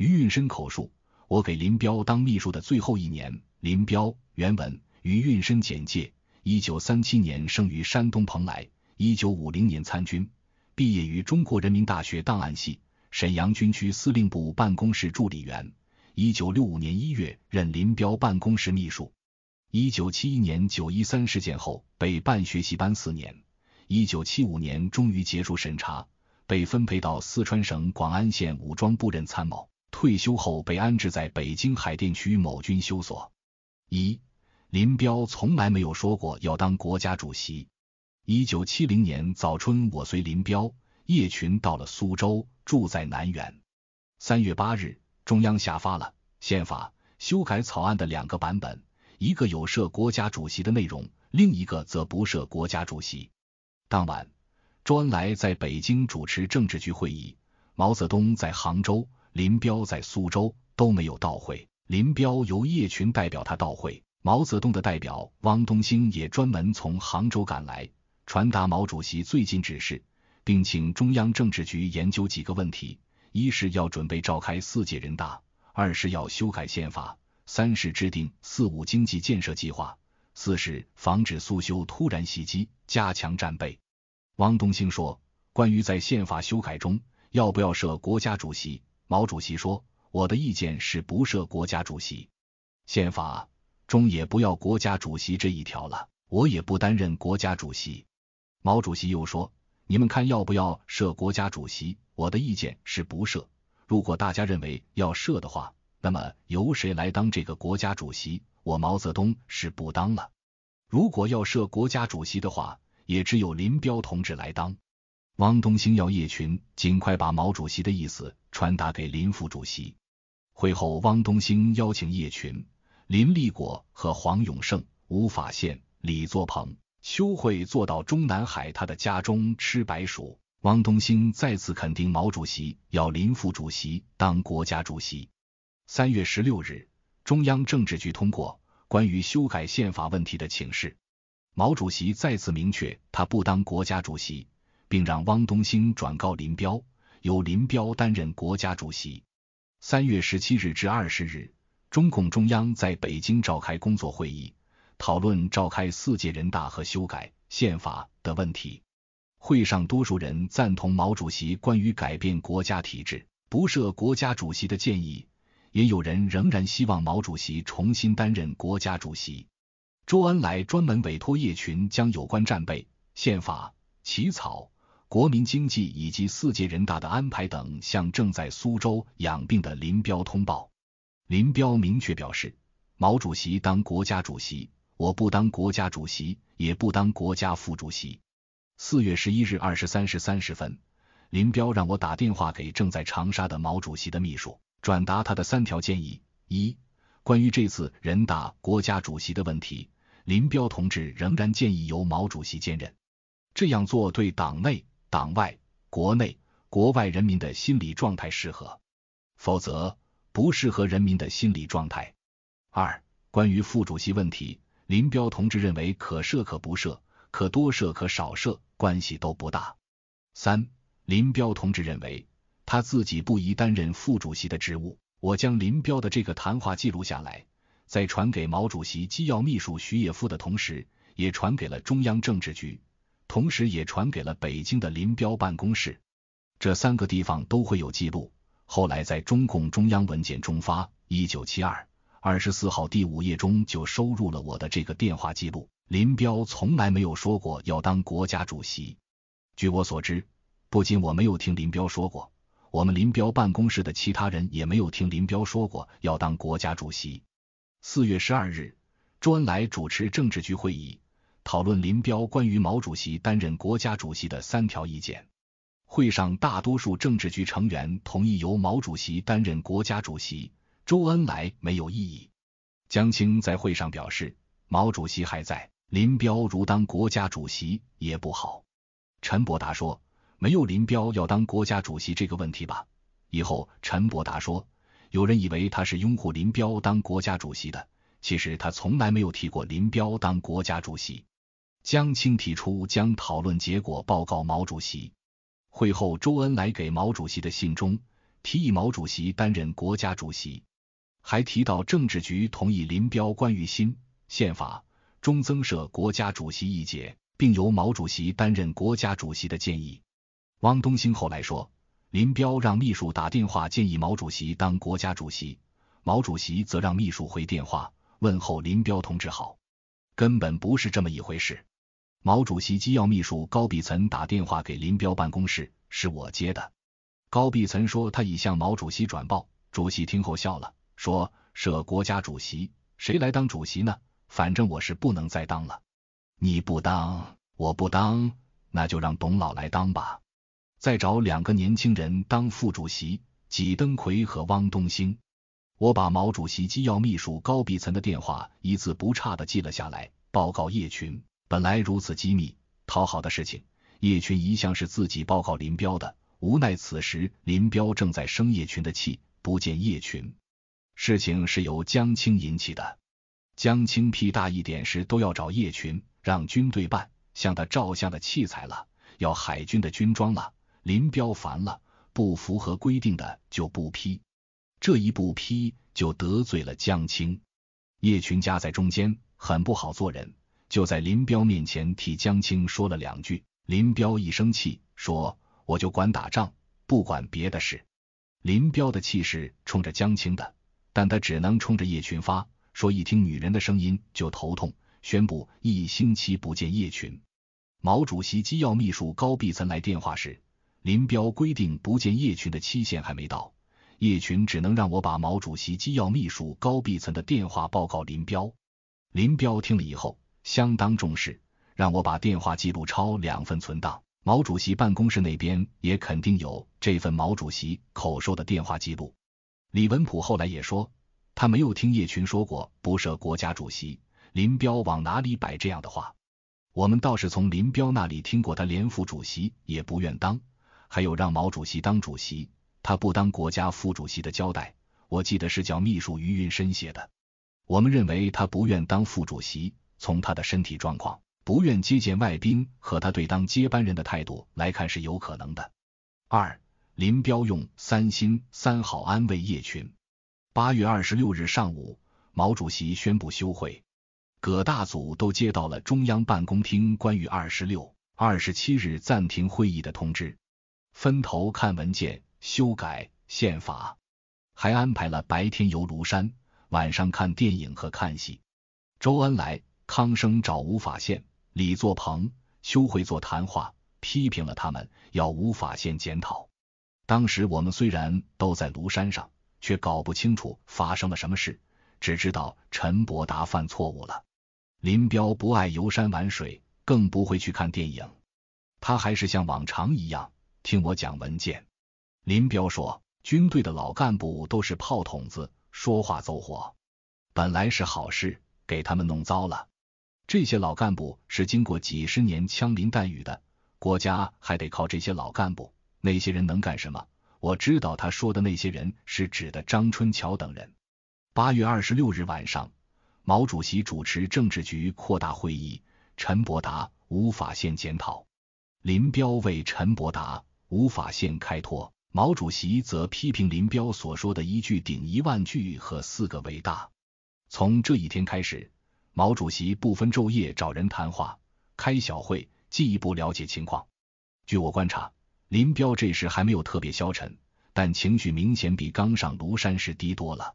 于运生口述：我给林彪当秘书的最后一年。林彪原文。于运生简介：一九三七年生于山东蓬莱，一九五零年参军，毕业于中国人民大学档案系，沈阳军区司令部办公室助理员。一九六五年一月任林彪办公室秘书。一九七一年九一三事件后被办学习班四年。一九七五年终于结束审查，被分配到四川省广安县武装部任参谋。退休后被安置在北京海淀区某军休所。一，林彪从来没有说过要当国家主席。一九七零年早春，我随林彪、叶群到了苏州，住在南园。三月八日，中央下发了宪法修改草案的两个版本，一个有设国家主席的内容，另一个则不设国家主席。当晚，周恩来在北京主持政治局会议，毛泽东在杭州。林彪在苏州都没有到会，林彪由叶群代表他到会。毛泽东的代表汪东兴也专门从杭州赶来，传达毛主席最近指示，并请中央政治局研究几个问题：一是要准备召开四届人大；二是要修改宪法；三是制定“四五”经济建设计划；四是防止苏修突然袭击，加强战备。汪东兴说：“关于在宪法修改中要不要设国家主席？”毛主席说：“我的意见是不设国家主席，宪法中也不要国家主席这一条了。我也不担任国家主席。”毛主席又说：“你们看要不要设国家主席？我的意见是不设。如果大家认为要设的话，那么由谁来当这个国家主席？我毛泽东是不当了。如果要设国家主席的话，也只有林彪同志来当。”汪东兴要叶群尽快把毛主席的意思传达给林副主席。会后，汪东兴邀请叶群、林立果和黄永胜、吴法宪、李作鹏、邱会坐到中南海他的家中吃白薯。汪东兴再次肯定毛主席要林副主席当国家主席。三月十六日，中央政治局通过关于修改宪法问题的请示，毛主席再次明确他不当国家主席。并让汪东兴转告林彪，由林彪担任国家主席。三月十七日至二十日，中共中央在北京召开工作会议，讨论召开四届人大和修改宪法的问题。会上，多数人赞同毛主席关于改变国家体制、不设国家主席的建议，也有人仍然希望毛主席重新担任国家主席。周恩来专门委托叶群将有关战备、宪法起草。国民经济以及四届人大的安排等，向正在苏州养病的林彪通报。林彪明确表示：“毛主席当国家主席，我不当国家主席，也不当国家副主席。”四月十一日二十三时三十分，林彪让我打电话给正在长沙的毛主席的秘书，转达他的三条建议：一、关于这次人大国家主席的问题，林彪同志仍然建议由毛主席兼任，这样做对党内。党外、国内、国外人民的心理状态适合，否则不适合人民的心理状态。二、关于副主席问题，林彪同志认为可设可不设，可多设可少设，关系都不大。三、林彪同志认为他自己不宜担任副主席的职务。我将林彪的这个谈话记录下来，在传给毛主席机要秘书徐野夫的同时，也传给了中央政治局。同时也传给了北京的林彪办公室，这三个地方都会有记录。后来在中共中央文件中发一九七二二十四号第五页中就收入了我的这个电话记录。林彪从来没有说过要当国家主席，据我所知，不仅我没有听林彪说过，我们林彪办公室的其他人也没有听林彪说过要当国家主席。四月十二日，周恩来主持政治局会议。讨论林彪关于毛主席担任国家主席的三条意见。会上，大多数政治局成员同意由毛主席担任国家主席，周恩来没有异议。江青在会上表示，毛主席还在，林彪如当国家主席也不好。陈伯达说：“没有林彪要当国家主席这个问题吧？”以后，陈伯达说：“有人以为他是拥护林彪当国家主席的，其实他从来没有提过林彪当国家主席。”江青提出将讨论结果报告毛主席。会后，周恩来给毛主席的信中提议毛主席担任国家主席，还提到政治局同意林彪关于新宪法中增设国家主席一节，并由毛主席担任国家主席的建议。汪东兴后来说，林彪让秘书打电话建议毛主席当国家主席，毛主席则让秘书回电话问候林彪同志好，根本不是这么一回事。毛主席机要秘书高碧岑打电话给林彪办公室，是我接的。高碧岑说：“他已向毛主席转报。”主席听后笑了，说：“设国家主席，谁来当主席呢？反正我是不能再当了。你不当，我不当，那就让董老来当吧。再找两个年轻人当副主席，纪登奎和汪东兴。”我把毛主席机要秘书高碧岑的电话一字不差的记了下来，报告叶群。本来如此机密、讨好的事情，叶群一向是自己报告林彪的。无奈此时林彪正在生叶群的气，不见叶群。事情是由江青引起的，江青屁大一点事都要找叶群让军队办，向他照相的器材了，要海军的军装了。林彪烦了，不符合规定的就不批，这一不批就得罪了江青。叶群夹在中间，很不好做人。就在林彪面前替江青说了两句，林彪一生气说：“我就管打仗，不管别的事。”林彪的气势冲着江青的，但他只能冲着叶群发说：“一听女人的声音就头痛，宣布一星期不见叶群。”毛主席机要秘书高碧岑来电话时，林彪规定不见叶群的期限还没到，叶群只能让我把毛主席机要秘书高碧岑的电话报告林彪。林彪听了以后。相当重视，让我把电话记录抄两份存档。毛主席办公室那边也肯定有这份毛主席口授的电话记录。李文甫后来也说，他没有听叶群说过不设国家主席，林彪往哪里摆这样的话。我们倒是从林彪那里听过，他连副主席也不愿当，还有让毛主席当主席，他不当国家副主席的交代。我记得是叫秘书于云深写的。我们认为他不愿当副主席。从他的身体状况、不愿接见外宾和他对当接班人的态度来看，是有可能的。二林彪用“三心三好”安慰叶群。八月二十六日上午，毛主席宣布休会。葛大祖都接到了中央办公厅关于二十六、二十七日暂停会议的通知，分头看文件、修改宪法，还安排了白天游庐山、晚上看电影和看戏。周恩来。康生找吴法宪、李作鹏、修会做谈话，批评了他们，要吴法宪检讨。当时我们虽然都在庐山上，却搞不清楚发生了什么事，只知道陈伯达犯错误了。林彪不爱游山玩水，更不会去看电影，他还是像往常一样听我讲文件。林彪说：“军队的老干部都是炮筒子，说话走火，本来是好事，给他们弄糟了。”这些老干部是经过几十年枪林弹雨的，国家还得靠这些老干部。那些人能干什么？我知道他说的那些人是指的张春桥等人。八月二十六日晚上，毛主席主持政治局扩大会议，陈伯达无法先检讨，林彪为陈伯达无法先开脱，毛主席则批评林彪所说的“一句顶一万句”和“四个伟大”。从这一天开始。毛主席不分昼夜找人谈话、开小会，进一步了解情况。据我观察，林彪这时还没有特别消沉，但情绪明显比刚上庐山时低多了。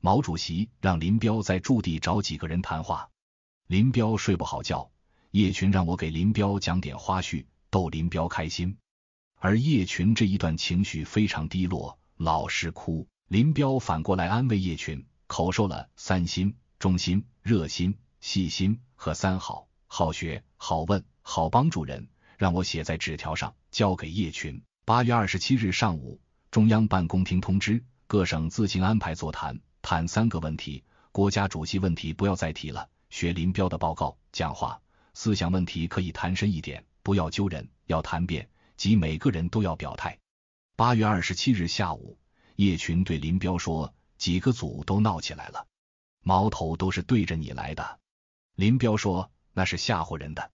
毛主席让林彪在驻地找几个人谈话。林彪睡不好觉，叶群让我给林彪讲点花絮，逗林彪开心。而叶群这一段情绪非常低落，老是哭。林彪反过来安慰叶群：“口说了，三心。”忠心、热心、细心和三好，好学、好问、好帮助人，让我写在纸条上交给叶群。八月二十七日上午，中央办公厅通知各省自行安排座谈，谈三个问题：国家主席问题不要再提了；学林彪的报告讲话，思想问题可以谈深一点，不要揪人，要谈变，即每个人都要表态。八月二十七日下午，叶群对林彪说：“几个组都闹起来了。”矛头都是对着你来的，林彪说那是吓唬人的。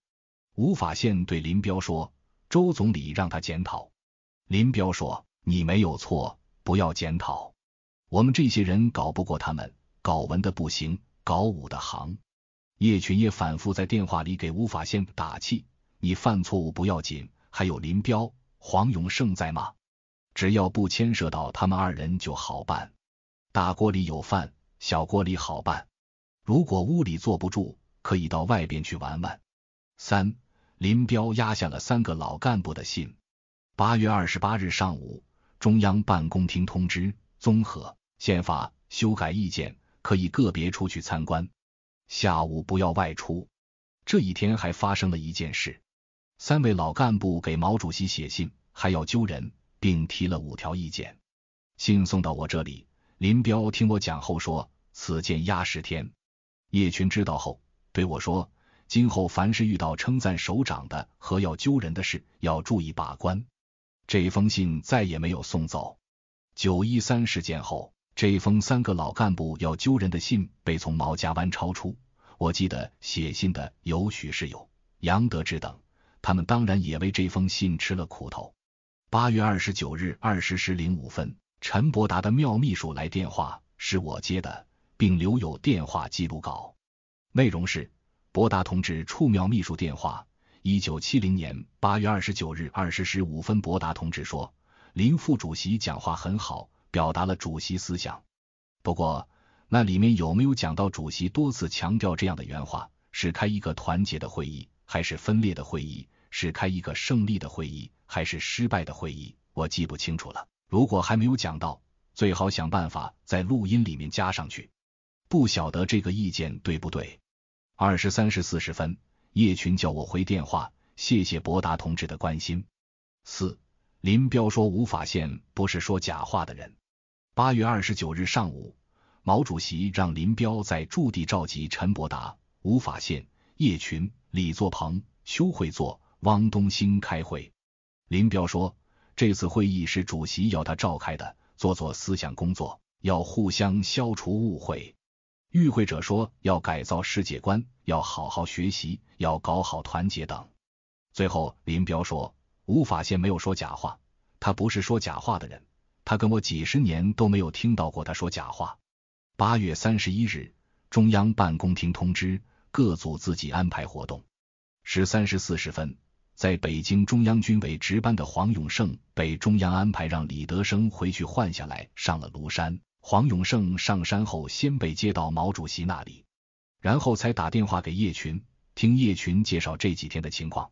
吴法宪对林彪说：“周总理让他检讨。”林彪说：“你没有错，不要检讨。我们这些人搞不过他们，搞文的不行，搞武的行。”叶群也反复在电话里给吴法宪打气：“你犯错误不要紧，还有林彪、黄永胜在吗？只要不牵涉到他们二人就好办。大锅里有饭。”小锅里好办，如果屋里坐不住，可以到外边去玩玩。三林彪压下了三个老干部的信。八月二十八日上午，中央办公厅通知：综合宪法修改意见，可以个别出去参观，下午不要外出。这一天还发生了一件事：三位老干部给毛主席写信，还要揪人，并提了五条意见。信送到我这里。林彪听我讲后说：“此剑压十天。”叶群知道后对我说：“今后凡是遇到称赞首长的和要揪人的事，要注意把关。”这封信再也没有送走。九一三事件后，这封三个老干部要揪人的信被从毛家湾抄出。我记得写信的有许世友、杨德志等，他们当然也为这封信吃了苦头。八月二十九日二十时零五分。陈伯达的妙秘书来电话，是我接的，并留有电话记录稿。内容是：伯达同志处妙秘书电话，一九七零年八月二十九日二十时五分，伯达同志说：“林副主席讲话很好，表达了主席思想。不过，那里面有没有讲到主席多次强调这样的原话？是开一个团结的会议，还是分裂的会议？是开一个胜利的会议，还是失败的会议？我记不清楚了。”如果还没有讲到，最好想办法在录音里面加上去。不晓得这个意见对不对？二十三时四十分，叶群叫我回电话，谢谢博达同志的关心。四，林彪说吴法宪不是说假话的人。八月二十九日上午，毛主席让林彪在驻地召集陈伯达、吴法宪、叶群、李作鹏、邱会作、汪东兴开会。林彪说。这次会议是主席要他召开的，做做思想工作，要互相消除误会。与会者说要改造世界观，要好好学习，要搞好团结等。最后，林彪说，吴法宪没有说假话，他不是说假话的人，他跟我几十年都没有听到过他说假话。八月三十一日，中央办公厅通知各组自己安排活动。十三时四十分。在北京中央军委值班的黄永胜被中央安排让李德生回去换下来，上了庐山。黄永胜上山后，先被接到毛主席那里，然后才打电话给叶群，听叶群介绍这几天的情况。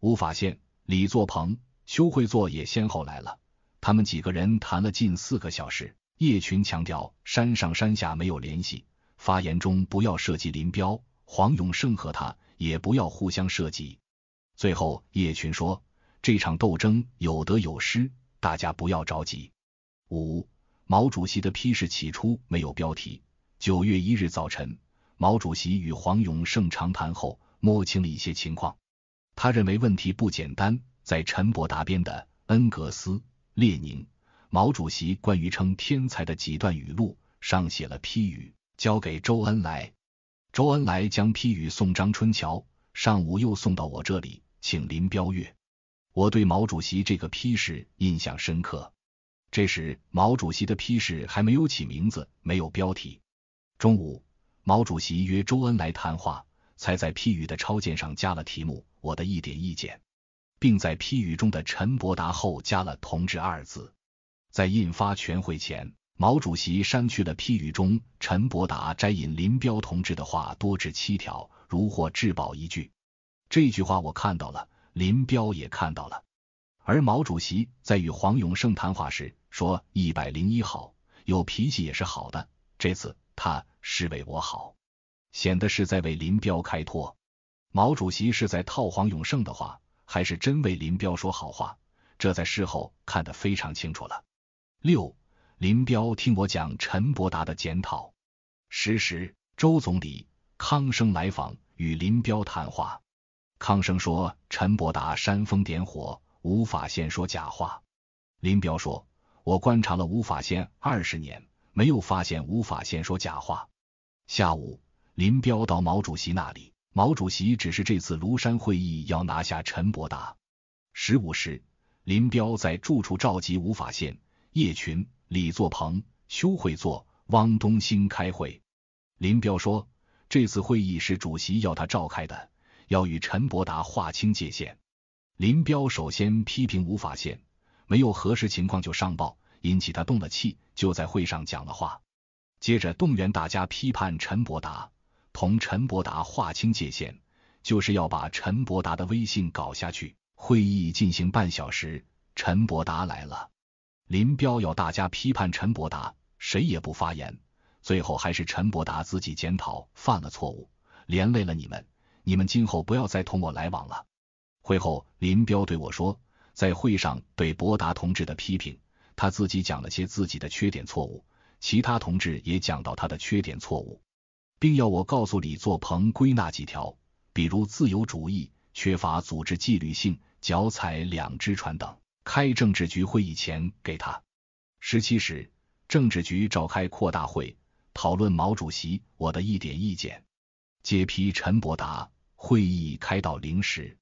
吴法宪、李作鹏、修会作也先后来了，他们几个人谈了近四个小时。叶群强调，山上山下没有联系，发言中不要涉及林彪、黄永胜和他，也不要互相涉及。最后，叶群说：“这场斗争有得有失，大家不要着急。”五，毛主席的批示起初没有标题。九月一日早晨，毛主席与黄永胜长谈后，摸清了一些情况。他认为问题不简单，在陈伯达编的《恩格斯、列宁》毛主席关于称天才的几段语录上写了批语，交给周恩来。周恩来将批语送张春桥，上午又送到我这里。请林彪阅。我对毛主席这个批示印象深刻。这时，毛主席的批示还没有起名字，没有标题。中午，毛主席约周恩来谈话，才在批语的抄件上加了题目“我的一点意见”，并在批语中的陈伯达后加了“同志”二字。在印发全会前，毛主席删去了批语中陈伯达摘引林彪同志的话多至七条，如获至宝一句。这句话我看到了，林彪也看到了。而毛主席在与黄永胜谈话时说：“一百零一好，有脾气也是好的。这次他是为我好，显得是在为林彪开脱。毛主席是在套黄永胜的话，还是真为林彪说好话？这在事后看得非常清楚了。”六，林彪听我讲陈伯达的检讨。十时，周总理、康生来访，与林彪谈话。康生说：“陈伯达煽风点火，无法先说假话。”林彪说：“我观察了无法宪二十年，没有发现无法宪说假话。”下午，林彪到毛主席那里。毛主席只是这次庐山会议要拿下陈伯达。十五时，林彪在住处召集无法县叶群、李作鹏、修会作、汪东兴开会。林彪说：“这次会议是主席要他召开的。”要与陈伯达划清界限。林彪首先批评吴法宪没有核实情况就上报，引起他动了气，就在会上讲了话。接着动员大家批判陈伯达，同陈伯达划清界限，就是要把陈伯达的威信搞下去。会议进行半小时，陈伯达来了，林彪要大家批判陈伯达，谁也不发言。最后还是陈伯达自己检讨，犯了错误，连累了你们。你们今后不要再同我来往了。会后，林彪对我说，在会上对博达同志的批评，他自己讲了些自己的缺点错误，其他同志也讲到他的缺点错误，并要我告诉李作鹏归纳几条，比如自由主义、缺乏组织纪律性、脚踩两只船等。开政治局会议前给他。十七时，政治局召开扩大会，讨论毛主席我的一点意见，接批陈伯达。会议开到零时。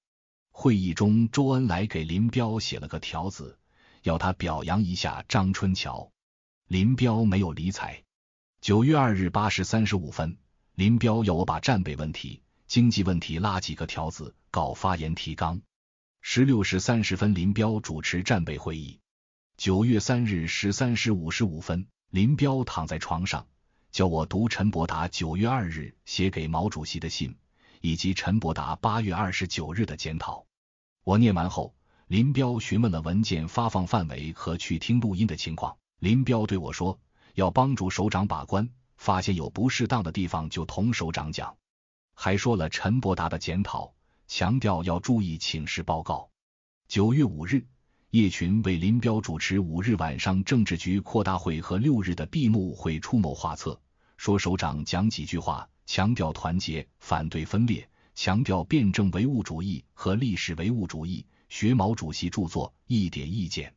会议中，周恩来给林彪写了个条子，要他表扬一下张春桥。林彪没有理睬。九月二日八时三十五分，林彪要我把战备问题、经济问题拉几个条子搞发言提纲。十六时三十分，林彪主持战备会议。九月三日十三时五十五分，林彪躺在床上，叫我读陈伯达九月二日写给毛主席的信。以及陈伯达八月二十九日的检讨，我念完后，林彪询问了文件发放范围和去听录音的情况。林彪对我说，要帮助首长把关，发现有不适当的地方就同首长讲，还说了陈伯达的检讨，强调要注意请示报告。九月五日，叶群为林彪主持五日晚上政治局扩大会和六日的闭幕会出谋划策。说首长讲几句话，强调团结，反对分裂，强调辩证唯物主义和历史唯物主义，学毛主席著作一点意见，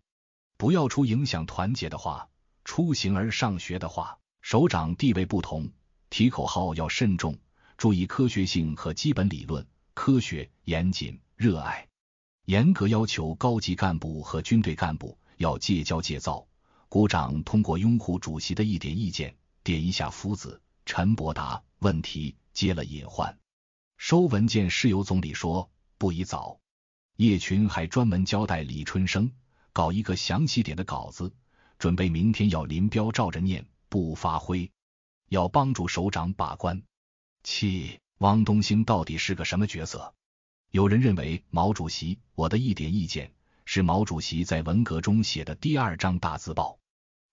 不要出影响团结的话，出行而上学的话。首长地位不同，提口号要慎重，注意科学性和基本理论，科学严谨，热爱，严格要求高级干部和军队干部要戒骄戒躁。鼓掌通过拥护主席的一点意见。点一下，夫子陈伯达问题接了隐患，收文件是由总理说不宜早。叶群还专门交代李春生搞一个详细点的稿子，准备明天要林彪照着念，不发挥，要帮助首长把关。七，汪东兴到底是个什么角色？有人认为毛主席我的一点意见是毛主席在文革中写的第二张大字报，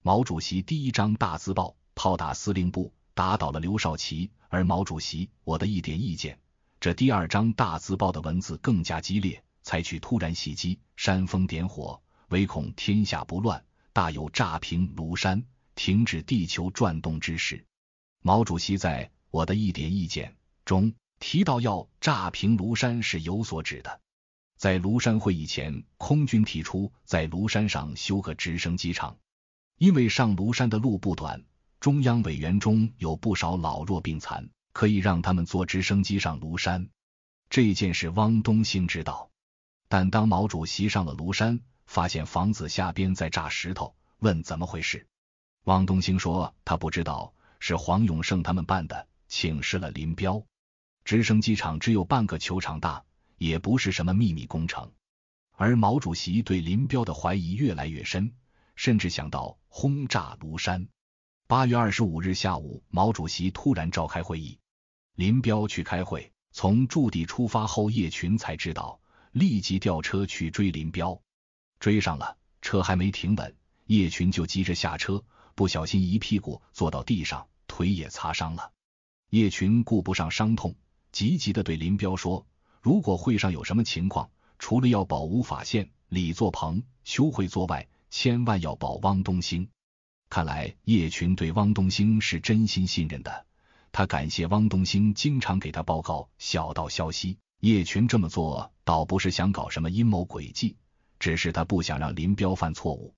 毛主席第一张大字报。炮打司令部，打倒了刘少奇。而毛主席，我的一点意见，这第二张大字报的文字更加激烈，采取突然袭击，煽风点火，唯恐天下不乱，大有炸平庐山，停止地球转动之势。毛主席在我的一点意见中提到要炸平庐山，是有所指的。在庐山会议前，空军提出在庐山上修个直升机场，因为上庐山的路不短。中央委员中有不少老弱病残，可以让他们坐直升机上庐山。这件事汪东兴知道，但当毛主席上了庐山，发现房子下边在炸石头，问怎么回事，汪东兴说他不知道，是黄永胜他们办的，请示了林彪。直升机场只有半个球场大，也不是什么秘密工程。而毛主席对林彪的怀疑越来越深，甚至想到轰炸庐山。八月二十五日下午，毛主席突然召开会议，林彪去开会。从驻地出发后，叶群才知道，立即调车去追林彪。追上了，车还没停稳，叶群就急着下车，不小心一屁股坐到地上，腿也擦伤了。叶群顾不上伤痛，急急的对林彪说：“如果会上有什么情况，除了要保吴法宪、李作鹏、邱会作外，千万要保汪东兴。”看来叶群对汪东兴是真心信任的，他感谢汪东兴经常给他报告小道消息。叶群这么做倒不是想搞什么阴谋诡计，只是他不想让林彪犯错误。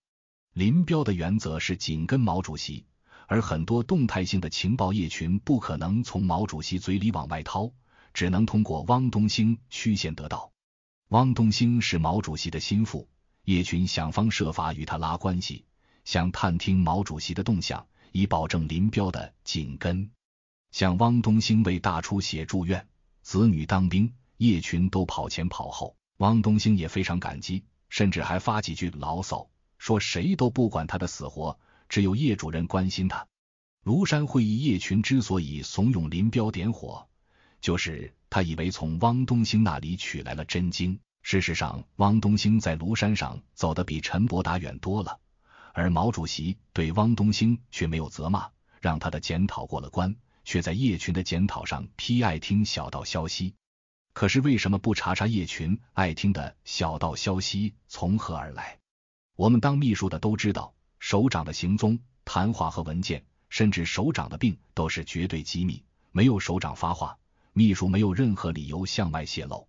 林彪的原则是紧跟毛主席，而很多动态性的情报，叶群不可能从毛主席嘴里往外掏，只能通过汪东兴虚线得到。汪东兴是毛主席的心腹，叶群想方设法与他拉关系。想探听毛主席的动向，以保证林彪的紧跟。向汪东兴为大出血住院子女当兵，叶群都跑前跑后，汪东兴也非常感激，甚至还发几句牢骚，说谁都不管他的死活，只有叶主任关心他。庐山会议，叶群之所以怂恿林彪点火，就是他以为从汪东兴那里取来了真经。事实上，汪东兴在庐山上走得比陈伯达远多了。而毛主席对汪东兴却没有责骂，让他的检讨过了关，却在叶群的检讨上批爱听小道消息。可是为什么不查查叶群爱听的小道消息从何而来？我们当秘书的都知道，首长的行踪、谈话和文件，甚至首长的病都是绝对机密，没有首长发话，秘书没有任何理由向外泄露。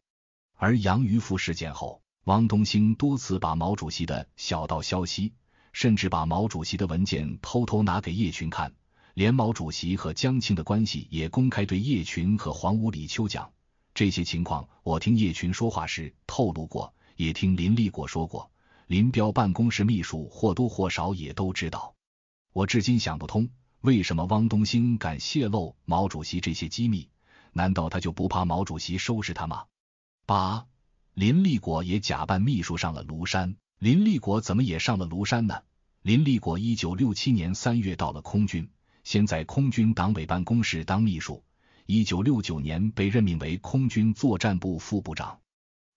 而杨余富事件后，汪东兴多次把毛主席的小道消息。甚至把毛主席的文件偷偷拿给叶群看，连毛主席和江青的关系也公开对叶群和黄五李秋讲。这些情况我听叶群说话时透露过，也听林立果说过。林彪办公室秘书或多或少也都知道。我至今想不通，为什么汪东兴敢泄露毛主席这些机密？难道他就不怕毛主席收拾他吗？八林立果也假扮秘书上了庐山。林立国怎么也上了庐山呢？林立果一九六七年三月到了空军，先在空军党委办公室当秘书。一九六九年被任命为空军作战部副部长。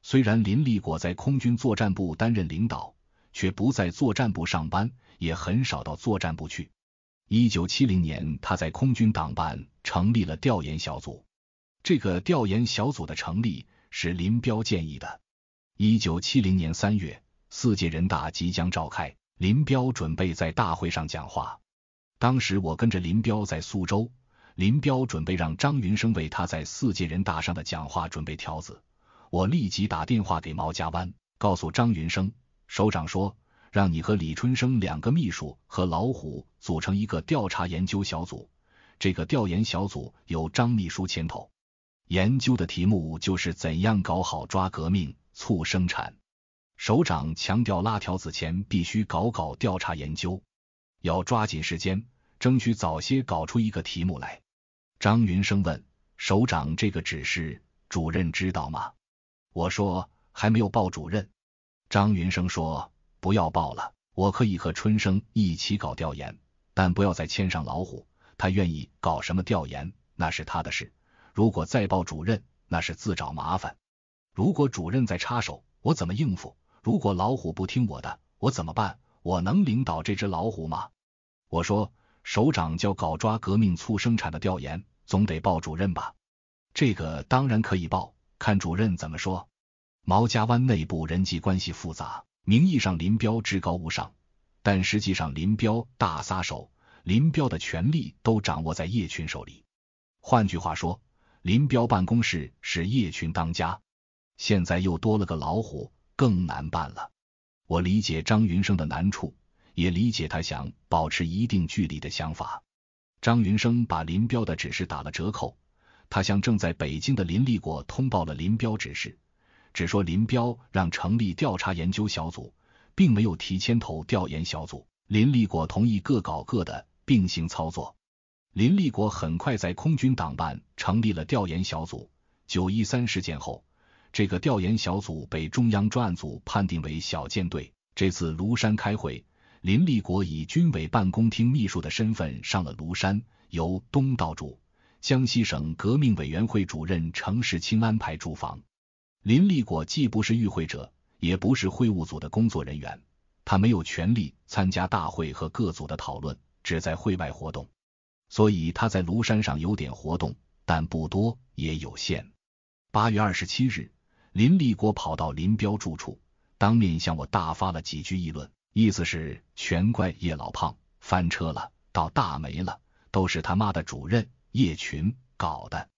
虽然林立果在空军作战部担任领导，却不在作战部上班，也很少到作战部去。一九七零年，他在空军党办成立了调研小组。这个调研小组的成立是林彪建议的。一九七零年三月，四届人大即将召开。林彪准备在大会上讲话，当时我跟着林彪在苏州。林彪准备让张云生为他在四届人大上的讲话准备条子，我立即打电话给毛家湾，告诉张云生，首长说，让你和李春生两个秘书和老虎组成一个调查研究小组，这个调研小组由张秘书牵头，研究的题目就是怎样搞好抓革命促生产。首长强调，拉条子前必须搞搞调查研究，要抓紧时间，争取早些搞出一个题目来。张云生问首长：“这个指示主任知道吗？”我说：“还没有报主任。”张云生说：“不要报了，我可以和春生一起搞调研，但不要再牵上老虎。他愿意搞什么调研，那是他的事。如果再报主任，那是自找麻烦。如果主任再插手，我怎么应付？”如果老虎不听我的，我怎么办？我能领导这只老虎吗？我说，首长叫搞抓革命促生产的调研，总得报主任吧？这个当然可以报，看主任怎么说。毛家湾内部人际关系复杂，名义上林彪至高无上，但实际上林彪大撒手，林彪的权力都掌握在叶群手里。换句话说，林彪办公室是叶群当家，现在又多了个老虎。更难办了。我理解张云生的难处，也理解他想保持一定距离的想法。张云生把林彪的指示打了折扣，他向正在北京的林立国通报了林彪指示，只说林彪让成立调查研究小组，并没有提牵头调研小组。林立国同意各搞各的，并行操作。林立国很快在空军党办成立了调研小组。九一三事件后。这个调研小组被中央专案组判定为小舰队。这次庐山开会，林立国以军委办公厅秘书的身份上了庐山，由东道主江西省革命委员会主任程世清安排住房。林立国既不是与会者，也不是会务组的工作人员，他没有权利参加大会和各组的讨论，只在会外活动。所以他在庐山上有点活动，但不多也有限。八月二十七日。林立国跑到林彪住处，当面向我大发了几句议论，意思是全怪叶老胖翻车了，倒大霉了，都是他妈的主任叶群搞的，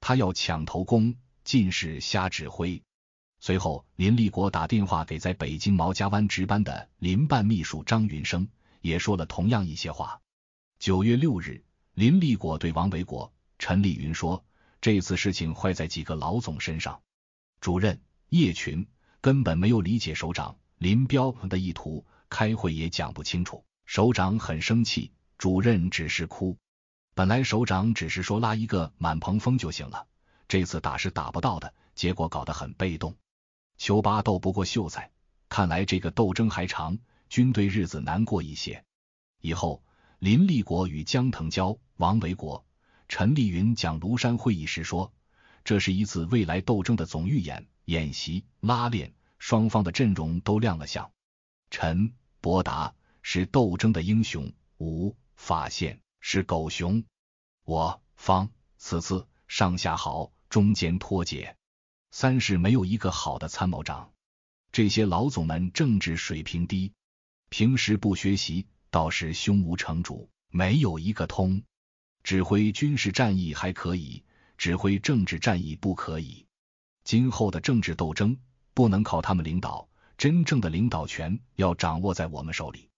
他要抢头功，尽是瞎指挥。随后，林立国打电话给在北京毛家湾值班的林办秘书张云生，也说了同样一些话。九月六日，林立国对王维国、陈立云说：“这次事情坏在几个老总身上。”主任叶群根本没有理解首长林彪的意图，开会也讲不清楚。首长很生气，主任只是哭。本来首长只是说拉一个满棚风就行了，这次打是打不到的，结果搞得很被动。丘八斗不过秀才，看来这个斗争还长，军队日子难过一些。以后，林立国与江腾蛟、王维国、陈立云讲庐山会议时说。这是一次未来斗争的总预演、演习、拉练，双方的阵容都亮了相。陈伯达是斗争的英雄，吴法宪是狗熊。我方此次上下好，中间脱节。三是没有一个好的参谋长，这些老总们政治水平低，平时不学习，倒是胸无城主，没有一个通，指挥军事战役还可以。指挥政治战役不可以，今后的政治斗争不能靠他们领导，真正的领导权要掌握在我们手里。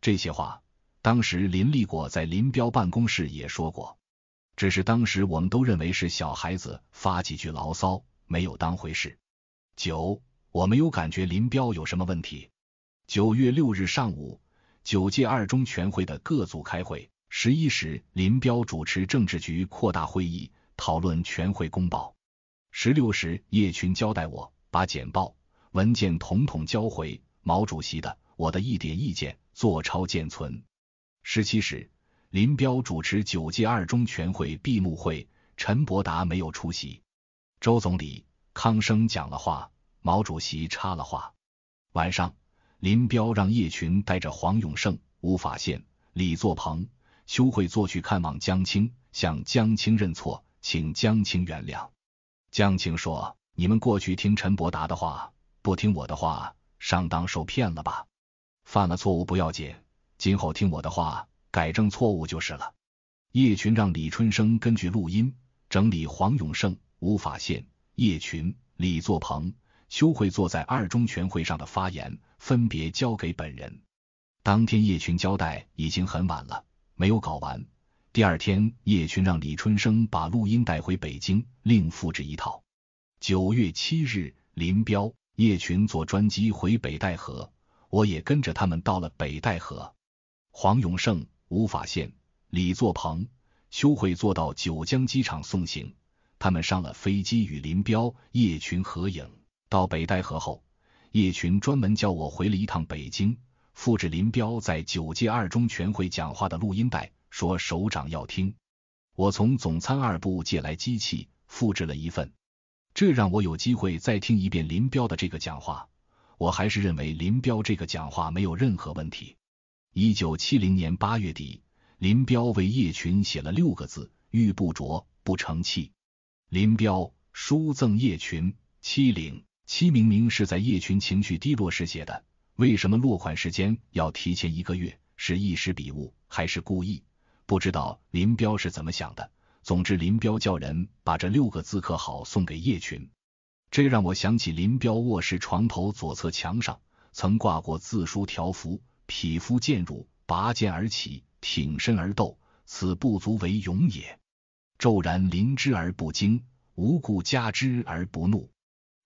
这些话当时林立果在林彪办公室也说过，只是当时我们都认为是小孩子发几句牢骚，没有当回事。九，我没有感觉林彪有什么问题。九月六日上午，九届二中全会的各组开会，十一时，林彪主持政治局扩大会议。讨论全会公报。十六时，叶群交代我把简报文件统统交回毛主席的，我的一点意见做抄件存。十七时，林彪主持九届二中全会闭幕会，陈伯达没有出席。周总理、康生讲了话，毛主席插了话。晚上，林彪让叶群带着黄永胜、吴法宪、李作鹏邱会作去看望江青，向江青认错。请江青原谅。江青说：“你们过去听陈伯达的话，不听我的话，上当受骗了吧？犯了错误不要紧，今后听我的话，改正错误就是了。”叶群让李春生根据录音整理黄永胜、吴法宪、叶群、李作鹏、邱慧坐在二中全会上的发言，分别交给本人。当天叶群交代，已经很晚了，没有搞完。第二天，叶群让李春生把录音带回北京，另复制一套。九月七日，林彪、叶群坐专机回北戴河，我也跟着他们到了北戴河。黄永胜、吴法宪、李作鹏、修慧坐到九江机场送行，他们上了飞机与林彪、叶群合影。到北戴河后，叶群专门叫我回了一趟北京，复制林彪在九届二中全会讲话的录音带。说首长要听，我从总参二部借来机器复制了一份，这让我有机会再听一遍林彪的这个讲话。我还是认为林彪这个讲话没有任何问题。一九七零年八月底，林彪为叶群写了六个字：“玉不琢不成器。”林彪书赠叶群七零七，明明是在叶群情绪低落时写的，为什么落款时间要提前一个月？是一时笔误还是故意？不知道林彪是怎么想的。总之，林彪叫人把这六个字刻好，送给叶群。这让我想起林彪卧室床头左侧墙上曾挂过字书条幅：“匹夫见辱，拔剑而起，挺身而斗，此不足为勇也。骤然临之而不惊，无故加之而不怒。”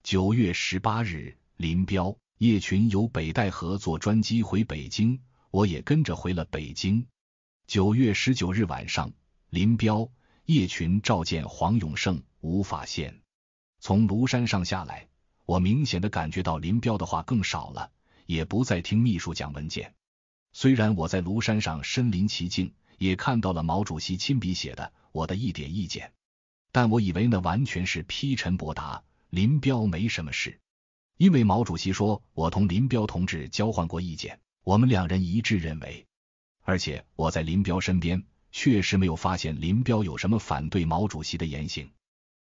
九月十八日，林彪、叶群由北戴河坐专机回北京，我也跟着回了北京。九月十九日晚上，林彪、叶群召见黄永胜、吴法宪，从庐山上下来。我明显的感觉到林彪的话更少了，也不再听秘书讲文件。虽然我在庐山上身临其境，也看到了毛主席亲笔写的我的一点意见，但我以为那完全是批陈伯达。林彪没什么事，因为毛主席说我同林彪同志交换过意见，我们两人一致认为。而且我在林彪身边，确实没有发现林彪有什么反对毛主席的言行，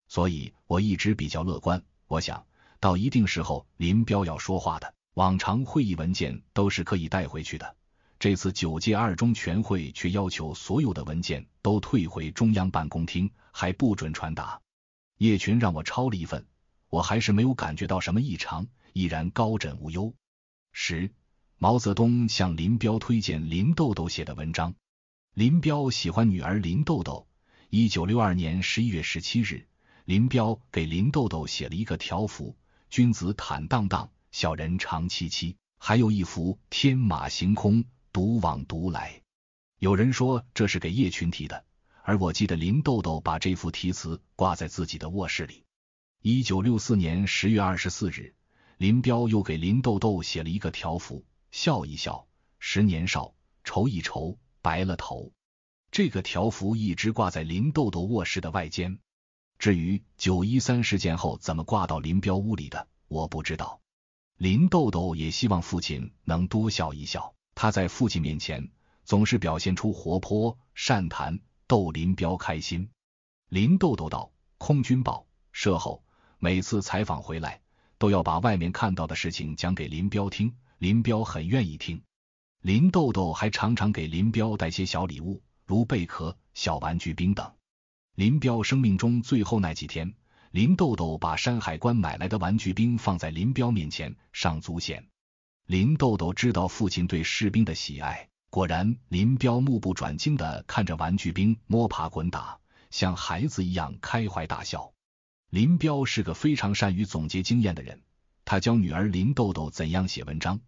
所以我一直比较乐观。我想到一定时候林彪要说话的，往常会议文件都是可以带回去的，这次九届二中全会却要求所有的文件都退回中央办公厅，还不准传达。叶群让我抄了一份，我还是没有感觉到什么异常，依然高枕无忧。十。毛泽东向林彪推荐林豆豆写的文章，林彪喜欢女儿林豆豆。一九六二年十一月十七日，林彪给林豆豆写了一个条幅：“君子坦荡荡，小人长戚戚。”还有一幅“天马行空，独往独来。”有人说这是给叶群题的，而我记得林豆豆把这幅题词挂在自己的卧室里。一九六四年十月二十四日，林彪又给林豆豆写了一个条幅。笑一笑，十年少；愁一愁，白了头。这个条幅一直挂在林豆豆卧室的外间。至于九一三事件后怎么挂到林彪屋里的，我不知道。林豆豆也希望父亲能多笑一笑。他在父亲面前总是表现出活泼、善谈，逗林彪开心。林豆豆道：“空军报社后，每次采访回来，都要把外面看到的事情讲给林彪听。”林彪很愿意听，林豆豆还常常给林彪带些小礼物，如贝壳、小玩具兵等。林彪生命中最后那几天，林豆豆把山海关买来的玩具兵放在林彪面前上足险。林豆豆知道父亲对士兵的喜爱，果然，林彪目不转睛的看着玩具兵摸爬滚打，像孩子一样开怀大笑。林彪是个非常善于总结经验的人，他教女儿林豆豆怎样写文章。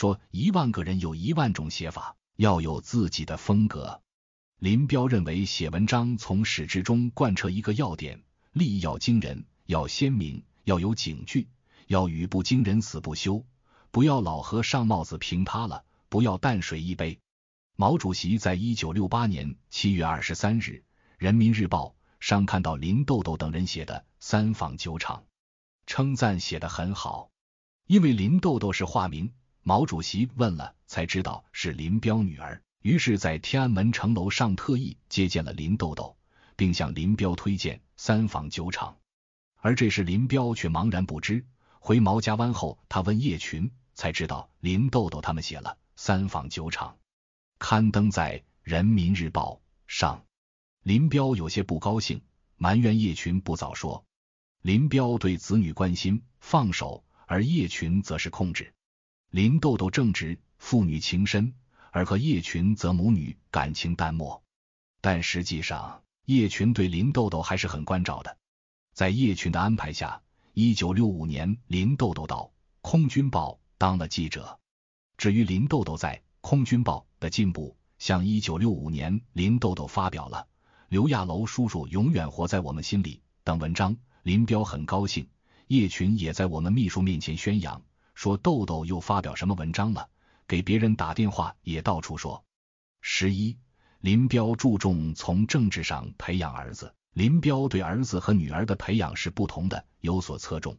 说一万个人有一万种写法，要有自己的风格。林彪认为写文章从始至终贯彻一个要点：益要惊人，要鲜明，要有警句，要语不惊人死不休。不要老和尚帽子平塌了，不要淡水一杯。毛主席在一九六八年七月二十三日《人民日报》上看到林豆豆等人写的《三坊酒厂》，称赞写得很好，因为林豆豆是化名。毛主席问了，才知道是林彪女儿。于是，在天安门城楼上特意接见了林豆豆，并向林彪推荐《三坊酒厂》。而这时，林彪却茫然不知。回毛家湾后，他问叶群，才知道林豆豆他们写了《三坊酒厂》，刊登在《人民日报》上。林彪有些不高兴，埋怨叶群不早说。林彪对子女关心放手，而叶群则是控制。林豆豆正直，父女情深，而和叶群则母女感情淡漠。但实际上，叶群对林豆豆还是很关照的。在叶群的安排下，一九六五年，林豆豆到《空军报》当了记者。至于林豆豆在《空军报》的进步，像一九六五年，林豆豆发表了《刘亚楼叔叔永远活在我们心里》等文章，林彪很高兴，叶群也在我们秘书面前宣扬。说豆豆又发表什么文章了？给别人打电话也到处说。十一，林彪注重从政治上培养儿子。林彪对儿子和女儿的培养是不同的，有所侧重。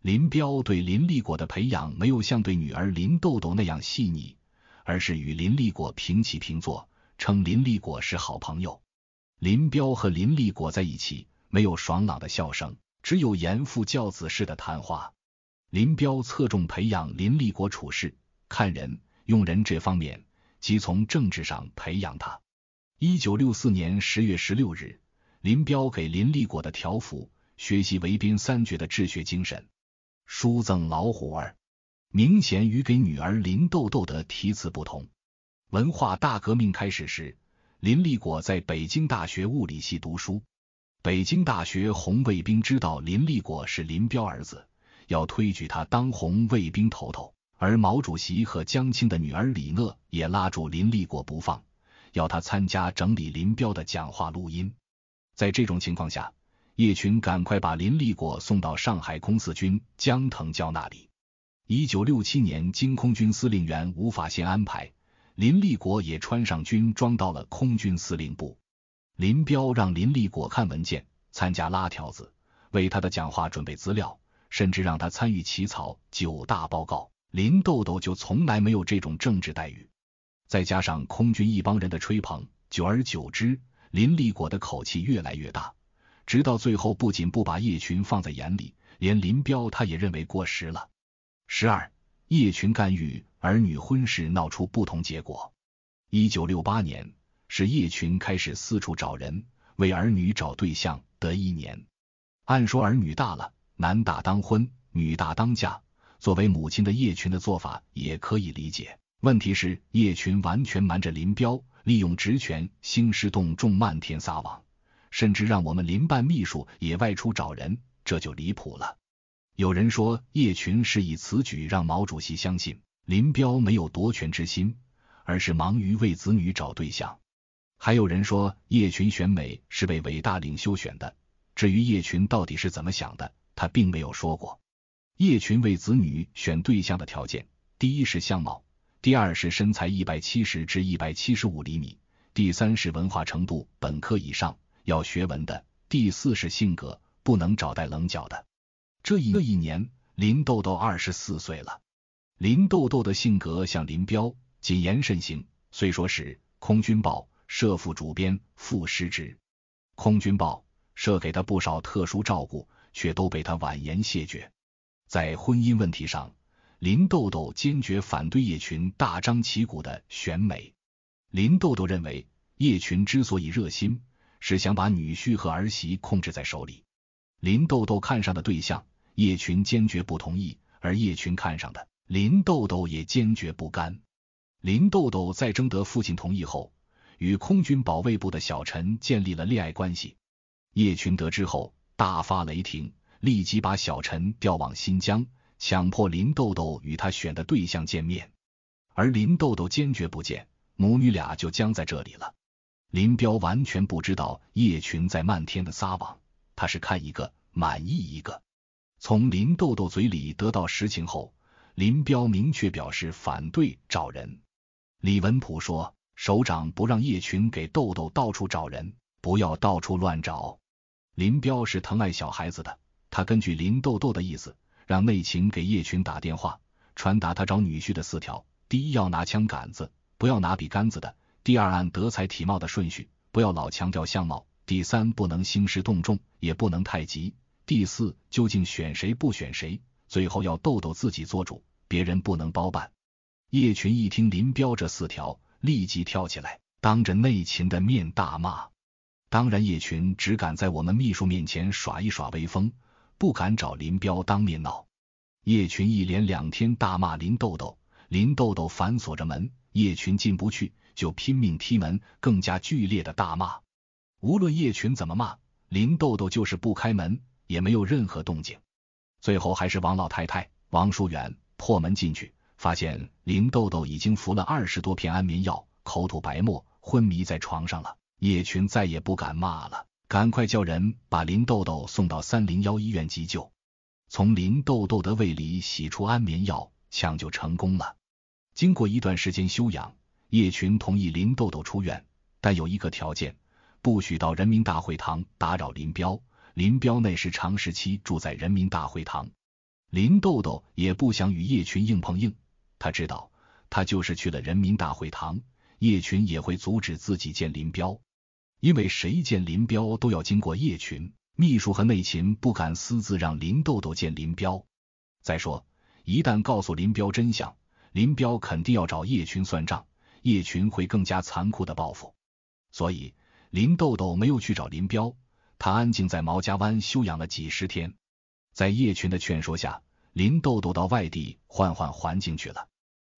林彪对林立果的培养没有像对女儿林豆豆那样细腻，而是与林立果平起平坐，称林立果是好朋友。林彪和林立果在一起，没有爽朗的笑声，只有严父教子式的谈话。林彪侧重培养林立国处事、看人、用人这方面，即从政治上培养他。一九六四年十月十六日，林彪给林立国的条幅：“学习韦斌三绝的治学精神。”书赠老虎儿，明显与给女儿林豆豆的题词不同。文化大革命开始时，林立国在北京大学物理系读书。北京大学红卫兵知道林立国是林彪儿子。要推举他当红卫兵头头，而毛主席和江青的女儿李讷也拉住林立国不放，要他参加整理林彪的讲话录音。在这种情况下，叶群赶快把林立国送到上海空四军江腾蛟那里。一九六七年，京空军司令员吴法宪安排，林立国也穿上军装到了空军司令部。林彪让林立国看文件，参加拉条子，为他的讲话准备资料。甚至让他参与起草九大报告，林豆豆就从来没有这种政治待遇。再加上空军一帮人的吹捧，久而久之，林立果的口气越来越大，直到最后不仅不把叶群放在眼里，连林彪他也认为过时了。十二，叶群干预儿女婚事，闹出不同结果。一九六八年，是叶群开始四处找人为儿女找对象的一年。按说儿女大了。男大当婚，女大当嫁。作为母亲的叶群的做法也可以理解。问题是，叶群完全瞒着林彪，利用职权兴师动众、漫天撒网，甚至让我们林办秘书也外出找人，这就离谱了。有人说，叶群是以此举让毛主席相信林彪没有夺权之心，而是忙于为子女找对象。还有人说，叶群选美是被伟大领袖选的。至于叶群到底是怎么想的？他并没有说过，叶群为子女选对象的条件：第一是相貌，第二是身材（一百七十至一百七十五厘米），第三是文化程度（本科以上，要学文的），第四是性格，不能找带棱角的。这一这一年，林豆豆二十四岁了。林豆豆的性格像林彪，谨言慎行。虽说是空军报社副主编、副师职，空军报社给他不少特殊照顾。却都被他婉言谢绝。在婚姻问题上，林豆豆坚决反对叶群大张旗鼓的选美。林豆豆认为，叶群之所以热心，是想把女婿和儿媳控制在手里。林豆豆看上的对象，叶群坚决不同意；而叶群看上的林豆豆，也坚决不甘。林豆豆在征得父亲同意后，与空军保卫部的小陈建立了恋爱关系。叶群得知后。大发雷霆，立即把小陈调往新疆，强迫林豆豆与他选的对象见面，而林豆豆坚决不见，母女俩就僵在这里了。林彪完全不知道叶群在漫天的撒网，他是看一个满意一个。从林豆豆嘴里得到实情后，林彪明确表示反对找人。李文普说：“首长不让叶群给豆豆到处找人，不要到处乱找。”林彪是疼爱小孩子的，他根据林豆豆的意思，让内勤给叶群打电话，传达他找女婿的四条：第一，要拿枪杆子，不要拿笔杆子的；第二，按德才体貌的顺序，不要老强调相貌；第三，不能兴师动众，也不能太急；第四，究竟选谁不选谁，最后要豆豆自己做主，别人不能包办。叶群一听林彪这四条，立即跳起来，当着内勤的面大骂。当然，叶群只敢在我们秘书面前耍一耍威风，不敢找林彪当面闹。叶群一连两天大骂林豆豆，林豆豆反锁着门，叶群进不去，就拼命踢门，更加剧烈的大骂。无论叶群怎么骂，林豆豆就是不开门，也没有任何动静。最后还是王老太太、王淑远破门进去，发现林豆豆已经服了二十多片安眠药，口吐白沫，昏迷在床上了。叶群再也不敢骂了，赶快叫人把林豆豆送到三零幺医院急救，从林豆豆的胃里洗出安眠药，抢救成功了。经过一段时间休养，叶群同意林豆豆出院，但有一个条件：不许到人民大会堂打扰林彪。林彪那时长时期住在人民大会堂，林豆豆也不想与叶群硬碰硬，他知道他就是去了人民大会堂，叶群也会阻止自己见林彪。因为谁见林彪都要经过叶群，秘书和内勤不敢私自让林豆豆见林彪。再说，一旦告诉林彪真相，林彪肯定要找叶群算账，叶群会更加残酷的报复。所以林豆豆没有去找林彪，他安静在毛家湾休养了几十天。在叶群的劝说下，林豆豆到外地换换环境去了。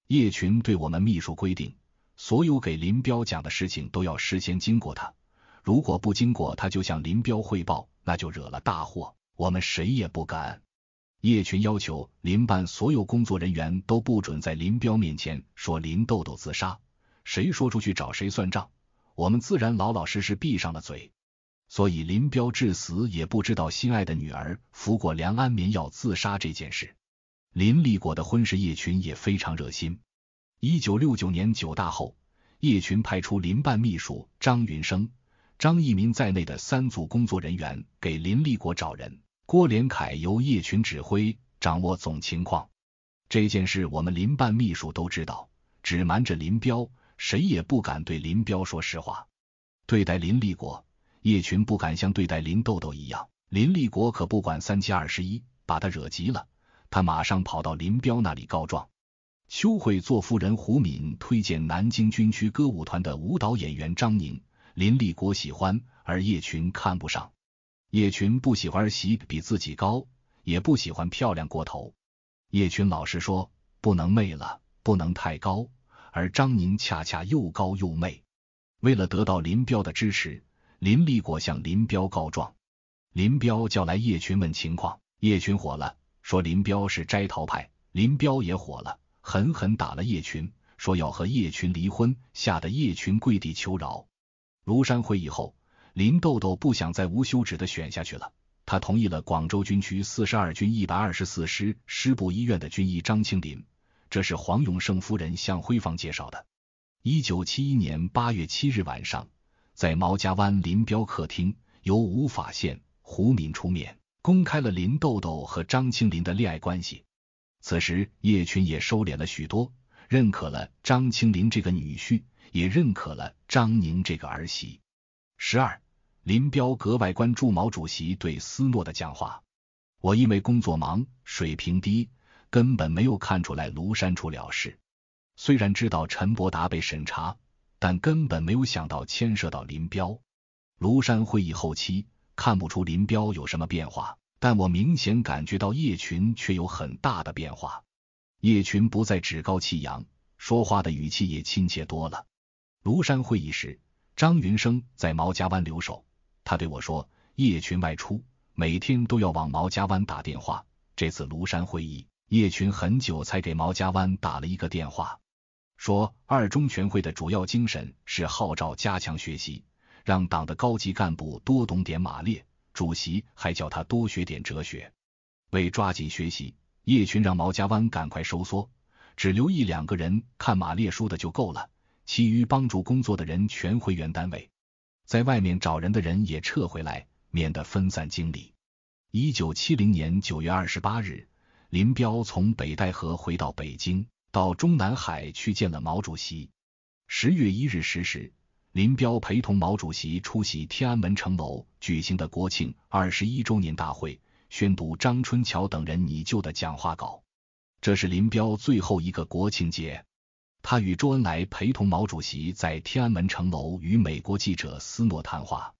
叶群对我们秘书规定，所有给林彪讲的事情都要事先经过他。如果不经过他，就向林彪汇报，那就惹了大祸。我们谁也不敢。叶群要求林办所有工作人员都不准在林彪面前说林豆豆自杀，谁说出去找谁算账。我们自然老老实实闭上了嘴。所以林彪至死也不知道心爱的女儿服过安眠药自杀这件事。林立果的婚事，叶群也非常热心。一九六九年九大后，叶群派出林办秘书张云生。张一民在内的三组工作人员给林立国找人，郭连凯由叶群指挥，掌握总情况。这件事我们林办秘书都知道，只瞒着林彪，谁也不敢对林彪说实话。对待林立国，叶群不敢像对待林豆豆一样。林立国可不管三七二十一，把他惹急了，他马上跑到林彪那里告状。邱慧做夫人胡敏推荐南京军区歌舞团的舞蹈演员张宁。林立国喜欢，而叶群看不上。叶群不喜欢儿媳比自己高，也不喜欢漂亮过头。叶群老实说，不能媚了，不能太高。而张宁恰恰又高又媚。为了得到林彪的支持，林立国向林彪告状。林彪叫来叶群问情况，叶群火了，说林彪是摘桃派。林彪也火了，狠狠打了叶群，说要和叶群离婚，吓得叶群跪地求饶。庐山会议后，林豆豆不想再无休止的选下去了。他同意了广州军区四十二军一百二十四师师部医院的军医张清林，这是黄永胜夫人向辉芳介绍的。一九七一年八月七日晚上，在毛家湾林彪客厅，由吴法宪、胡敏出面公开了林豆豆和张清林的恋爱关系。此时，叶群也收敛了许多，认可了张清林这个女婿。也认可了张宁这个儿媳。十二，林彪格外关注毛主席对斯诺的讲话。我因为工作忙，水平低，根本没有看出来庐山出了事。虽然知道陈伯达被审查，但根本没有想到牵涉到林彪。庐山会议后期，看不出林彪有什么变化，但我明显感觉到叶群却有很大的变化。叶群不再趾高气扬，说话的语气也亲切多了。庐山会议时，张云生在毛家湾留守。他对我说：“叶群外出，每天都要往毛家湾打电话。这次庐山会议，叶群很久才给毛家湾打了一个电话，说二中全会的主要精神是号召加强学习，让党的高级干部多懂点马列。主席还叫他多学点哲学。为抓紧学习，叶群让毛家湾赶快收缩，只留一两个人看马列书的就够了。”其余帮助工作的人全回原单位，在外面找人的人也撤回来，免得分散精力。一九七零年九月二十八日，林彪从北戴河回到北京，到中南海去见了毛主席。十月一日时，林彪陪同毛主席出席天安门城楼举行的国庆二十一周年大会，宣读张春桥等人拟就的讲话稿。这是林彪最后一个国庆节。他与周恩来陪同毛主席在天安门城楼与美国记者斯诺谈话。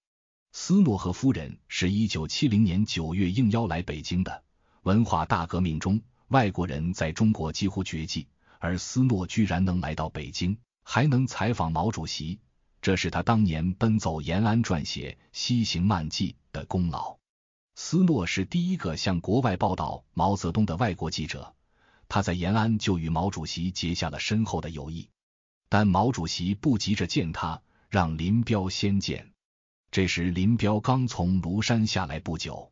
斯诺和夫人是一九七零年九月应邀来北京的。文化大革命中，外国人在中国几乎绝迹，而斯诺居然能来到北京，还能采访毛主席，这是他当年奔走延安撰写《西行漫记》的功劳。斯诺是第一个向国外报道毛泽东的外国记者。他在延安就与毛主席结下了深厚的友谊，但毛主席不急着见他，让林彪先见。这时林彪刚从庐山下来不久，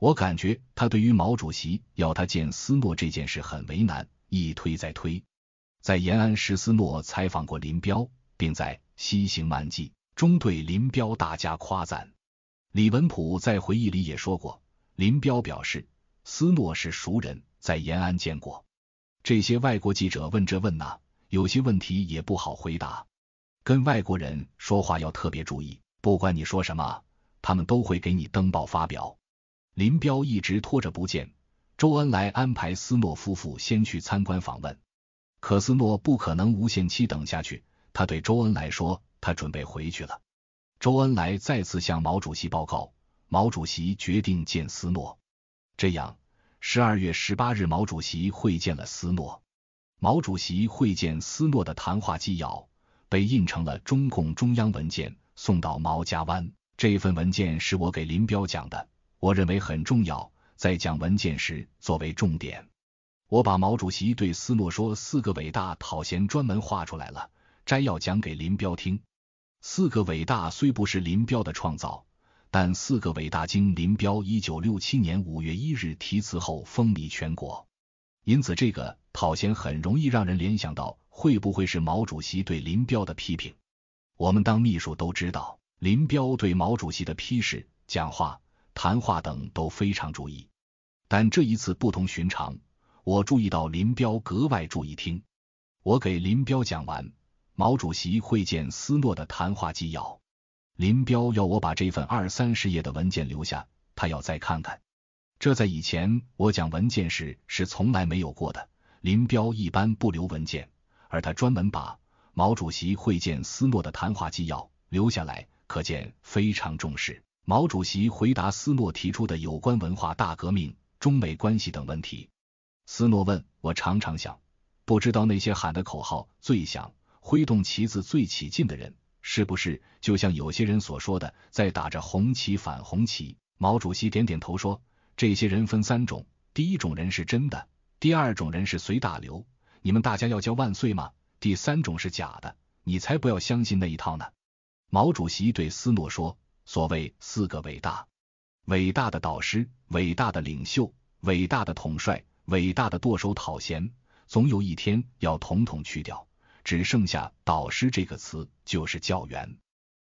我感觉他对于毛主席要他见斯诺这件事很为难，一推再推。在延安时，斯诺采访过林彪，并在《西行漫记》中对林彪大加夸赞。李文甫在回忆里也说过，林彪表示斯诺是熟人，在延安见过。这些外国记者问这问那，有些问题也不好回答。跟外国人说话要特别注意，不管你说什么，他们都会给你登报发表。林彪一直拖着不见周恩来，安排斯诺夫妇先去参观访问。可斯诺不可能无限期等下去，他对周恩来说：“他准备回去了。”周恩来再次向毛主席报告，毛主席决定见斯诺。这样。十二月十八日，毛主席会见了斯诺。毛主席会见斯诺的谈话纪要被印成了中共中央文件，送到毛家湾。这份文件是我给林彪讲的，我认为很重要，在讲文件时作为重点。我把毛主席对斯诺说“四个伟大”讨嫌专门画出来了，摘要讲给林彪听。“四个伟大”虽不是林彪的创造。但四个伟大经林彪一九六七年五月一日题词后风靡全国，因此这个讨嫌很容易让人联想到会不会是毛主席对林彪的批评？我们当秘书都知道，林彪对毛主席的批示、讲话、谈话等都非常注意，但这一次不同寻常。我注意到林彪格外注意听。我给林彪讲完，毛主席会见斯诺的谈话纪要。林彪要我把这份二三十页的文件留下，他要再看看。这在以前我讲文件时是从来没有过的。林彪一般不留文件，而他专门把毛主席会见斯诺的谈话纪要留下来，可见非常重视。毛主席回答斯诺提出的有关文化大革命、中美关系等问题。斯诺问我，常常想，不知道那些喊的口号最响、挥动旗子最起劲的人。是不是就像有些人所说的，在打着红旗反红旗？毛主席点点头说：“这些人分三种，第一种人是真的，第二种人是随大流，你们大家要叫万岁吗？第三种是假的，你才不要相信那一套呢。”毛主席对斯诺说：“所谓四个伟大，伟大的导师，伟大的领袖，伟大的统帅，伟大的舵手，讨嫌，总有一天要统统去掉。”只剩下“导师”这个词，就是教员。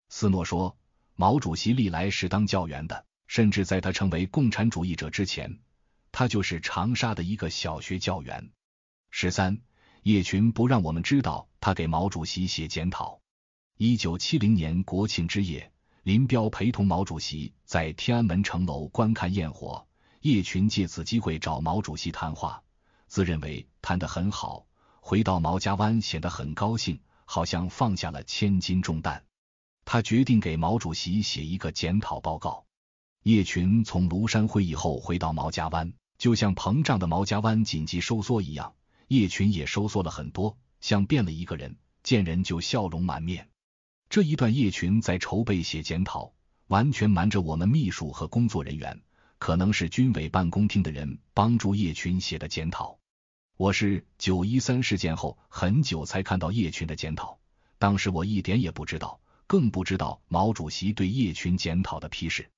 斯诺说，毛主席历来是当教员的，甚至在他成为共产主义者之前，他就是长沙的一个小学教员。十三，叶群不让我们知道他给毛主席写检讨。一九七零年国庆之夜，林彪陪同毛主席在天安门城楼观看焰火，叶群借此机会找毛主席谈话，自认为谈得很好。回到毛家湾，显得很高兴，好像放下了千斤重担。他决定给毛主席写一个检讨报告。叶群从庐山会议后回到毛家湾，就像膨胀的毛家湾紧急收缩一样，叶群也收缩了很多，像变了一个人，见人就笑容满面。这一段叶群在筹备写检讨，完全瞒着我们秘书和工作人员，可能是军委办公厅的人帮助叶群写的检讨。我是九一三事件后很久才看到叶群的检讨，当时我一点也不知道，更不知道毛主席对叶群检讨的批示。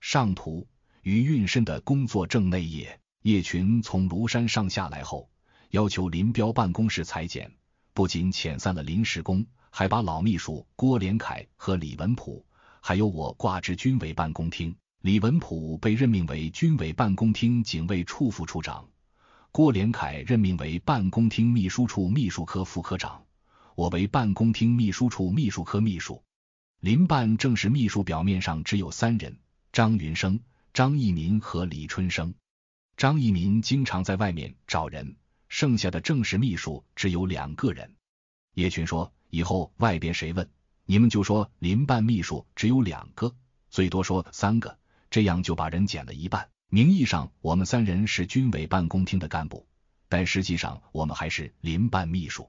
上图于运深的工作证内页，叶群从庐山上下来后，要求林彪办公室裁剪，不仅遣散了临时工，还把老秘书郭连凯和李文普，还有我挂职军委办公厅。李文普被任命为军委办公厅警卫处副处长。郭连凯任命为办公厅秘书处秘书科副科长，我为办公厅秘书处秘书科秘书。林办正式秘书表面上只有三人：张云生、张义民和李春生。张义民经常在外面找人，剩下的正式秘书只有两个人。叶群说：“以后外边谁问，你们就说林办秘书只有两个，最多说三个，这样就把人减了一半。”名义上，我们三人是军委办公厅的干部，但实际上我们还是林办秘书。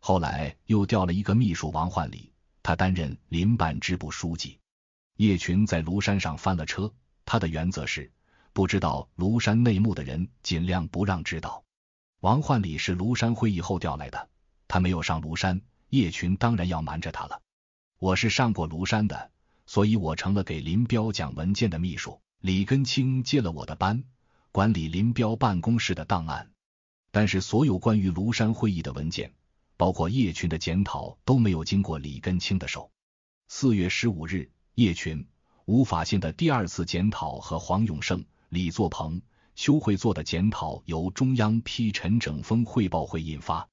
后来又调了一个秘书王焕礼，他担任林办支部书记。叶群在庐山上翻了车，他的原则是：不知道庐山内幕的人，尽量不让知道。王焕礼是庐山会议后调来的，他没有上庐山，叶群当然要瞒着他了。我是上过庐山的，所以我成了给林彪讲文件的秘书。李根清接了我的班，管理林彪办公室的档案，但是所有关于庐山会议的文件，包括叶群的检讨，都没有经过李根清的手。四月十五日，叶群、吴法宪的第二次检讨和黄永胜、李作鹏、修会做的检讨由中央批陈整风汇报会印发。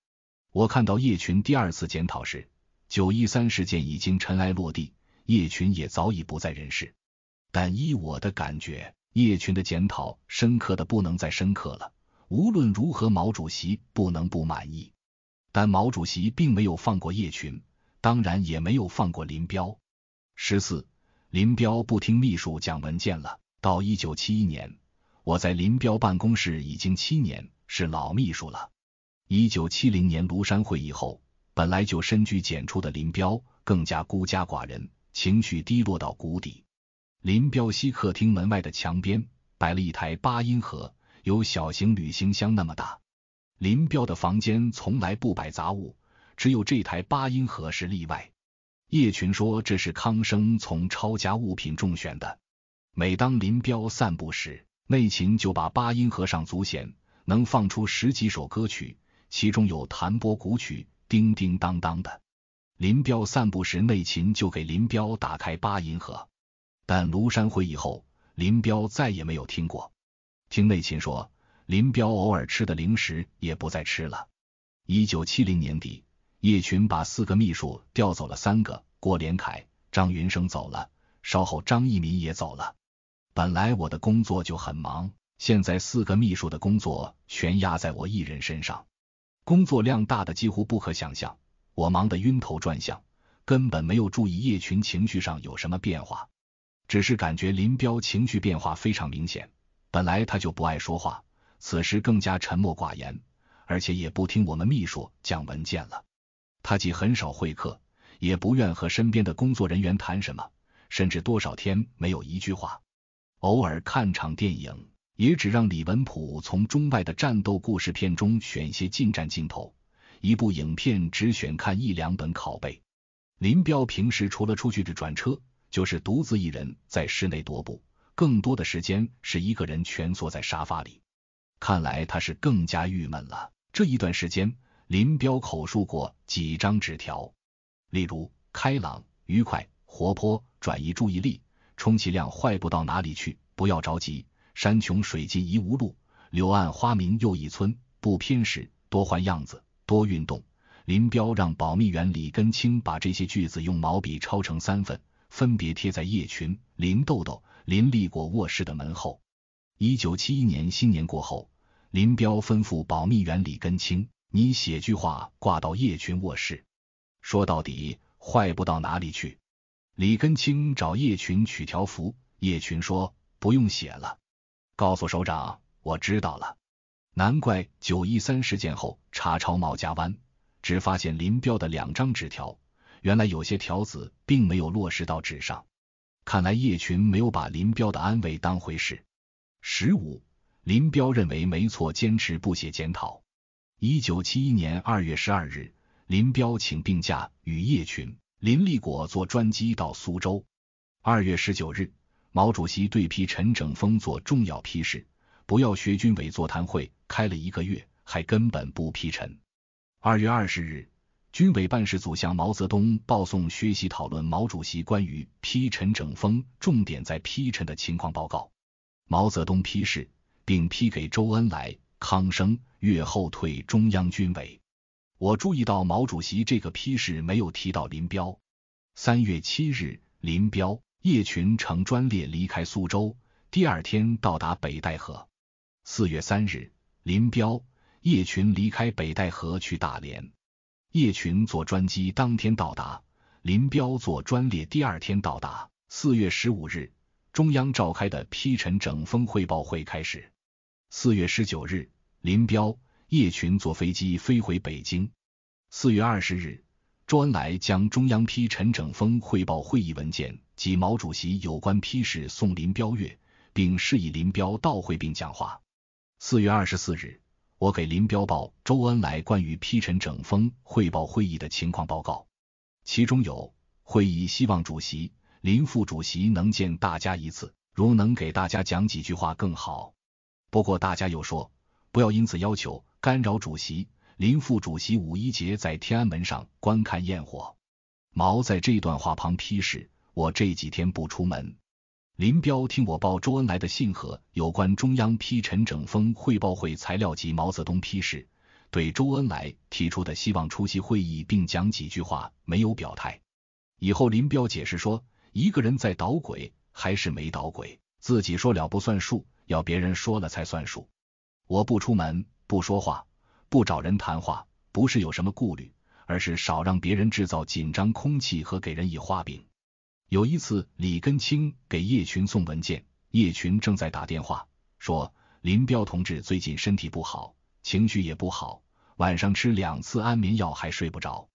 我看到叶群第二次检讨时，九一三事件已经尘埃落地，叶群也早已不在人世。但依我的感觉，叶群的检讨深刻的不能再深刻了。无论如何，毛主席不能不满意。但毛主席并没有放过叶群，当然也没有放过林彪。十四，林彪不听秘书讲文件了。到一九七一年，我在林彪办公室已经七年，是老秘书了。一九七零年庐山会议后，本来就深居简出的林彪更加孤家寡人，情绪低落到谷底。林彪西客厅门外的墙边摆了一台八音盒，有小型旅行箱那么大。林彪的房间从来不摆杂物，只有这台八音盒是例外。叶群说：“这是康生从抄家物品中选的。”每当林彪散步时，内勤就把八音盒上足弦，能放出十几首歌曲，其中有弹拨古曲，叮叮当当的。林彪散步时，内勤就给林彪打开八音盒。但庐山会议后，林彪再也没有听过。听内勤说，林彪偶尔吃的零食也不再吃了。一九七零年底，叶群把四个秘书调走了，三个郭连凯、张云生走了，稍后张义民也走了。本来我的工作就很忙，现在四个秘书的工作全压在我一人身上，工作量大的几乎不可想象，我忙得晕头转向，根本没有注意叶群情绪上有什么变化。只是感觉林彪情绪变化非常明显，本来他就不爱说话，此时更加沉默寡言，而且也不听我们秘书讲文件了。他既很少会客，也不愿和身边的工作人员谈什么，甚至多少天没有一句话。偶尔看场电影，也只让李文普从中外的战斗故事片中选些近战镜头，一部影片只选看一两本拷贝。林彪平时除了出去的转车。就是独自一人在室内踱步，更多的时间是一个人蜷缩在沙发里。看来他是更加郁闷了。这一段时间，林彪口述过几张纸条，例如开朗、愉快、活泼，转移注意力，充其量坏不到哪里去。不要着急，山穷水尽疑无路，柳暗花明又一村。不偏食，多换样子，多运动。林彪让保密员李根清把这些句子用毛笔抄成三份。分别贴在叶群、林豆豆、林立果卧室的门后。一九七一年新年过后，林彪吩咐保密员李根清：“你写句话挂到叶群卧室，说到底坏不到哪里去。”李根清找叶群取条幅，叶群说：“不用写了，告诉首长，我知道了。”难怪九一三事件后查抄毛家湾，只发现林彪的两张纸条。原来有些条子并没有落实到纸上，看来叶群没有把林彪的安危当回事。十五，林彪认为没错，坚持不写检讨。一九七一年二月十二日，林彪请病假，与叶群、林立果坐专机到苏州。二月十九日，毛主席对批陈整风做重要批示，不要学军委座谈会开了一个月，还根本不批陈。二月二十日。军委办事组向毛泽东报送学习讨论毛主席关于批陈整风，重点在批陈的情况报告。毛泽东批示，并批给周恩来、康生越后退中央军委。我注意到毛主席这个批示没有提到林彪。三月七日，林彪、叶群乘专列离开苏州，第二天到达北戴河。四月三日，林彪、叶群离开北戴河去大连。叶群坐专机，当天到达；林彪坐专列，第二天到达。四月十五日，中央召开的批陈整风汇报会开始。四月十九日，林彪、叶群坐飞机飞回北京。四月二十日，周恩来将中央批陈整风汇报会议文件及毛主席有关批示送林彪阅，并示意林彪到会并讲话。四月二十四日。我给林彪报周恩来关于批陈整风汇报会议的情况报告，其中有会议希望主席、林副主席能见大家一次，如能给大家讲几句话更好。不过大家又说不要因此要求干扰主席、林副主席五一节在天安门上观看焰火。毛在这段话旁批示：我这几天不出门。林彪听我报周恩来的信和有关中央批陈整风汇报会材料及毛泽东批示，对周恩来提出的希望出席会议并讲几句话，没有表态。以后林彪解释说，一个人在捣鬼还是没捣鬼，自己说了不算数，要别人说了才算数。我不出门，不说话，不找人谈话，不是有什么顾虑，而是少让别人制造紧张空气和给人以画饼。有一次，李根清给叶群送文件，叶群正在打电话，说林彪同志最近身体不好，情绪也不好，晚上吃两次安眠药还睡不着。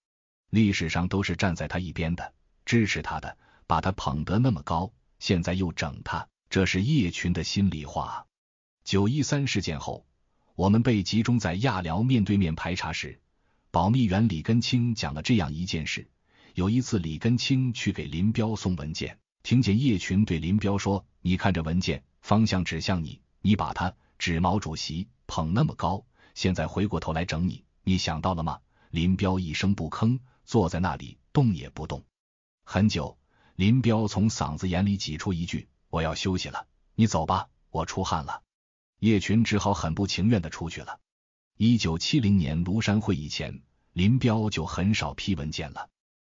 历史上都是站在他一边的，支持他的，把他捧得那么高，现在又整他，这是叶群的心里话。九一三事件后，我们被集中在亚辽面对面排查时，保密员李根清讲了这样一件事。有一次，李根清去给林彪送文件，听见叶群对林彪说：“你看这文件方向指向你，你把它指毛主席捧那么高，现在回过头来整你，你想到了吗？”林彪一声不吭，坐在那里动也不动。很久，林彪从嗓子眼里挤出一句：“我要休息了，你走吧，我出汗了。”叶群只好很不情愿的出去了。一九七零年庐山会议前，林彪就很少批文件了。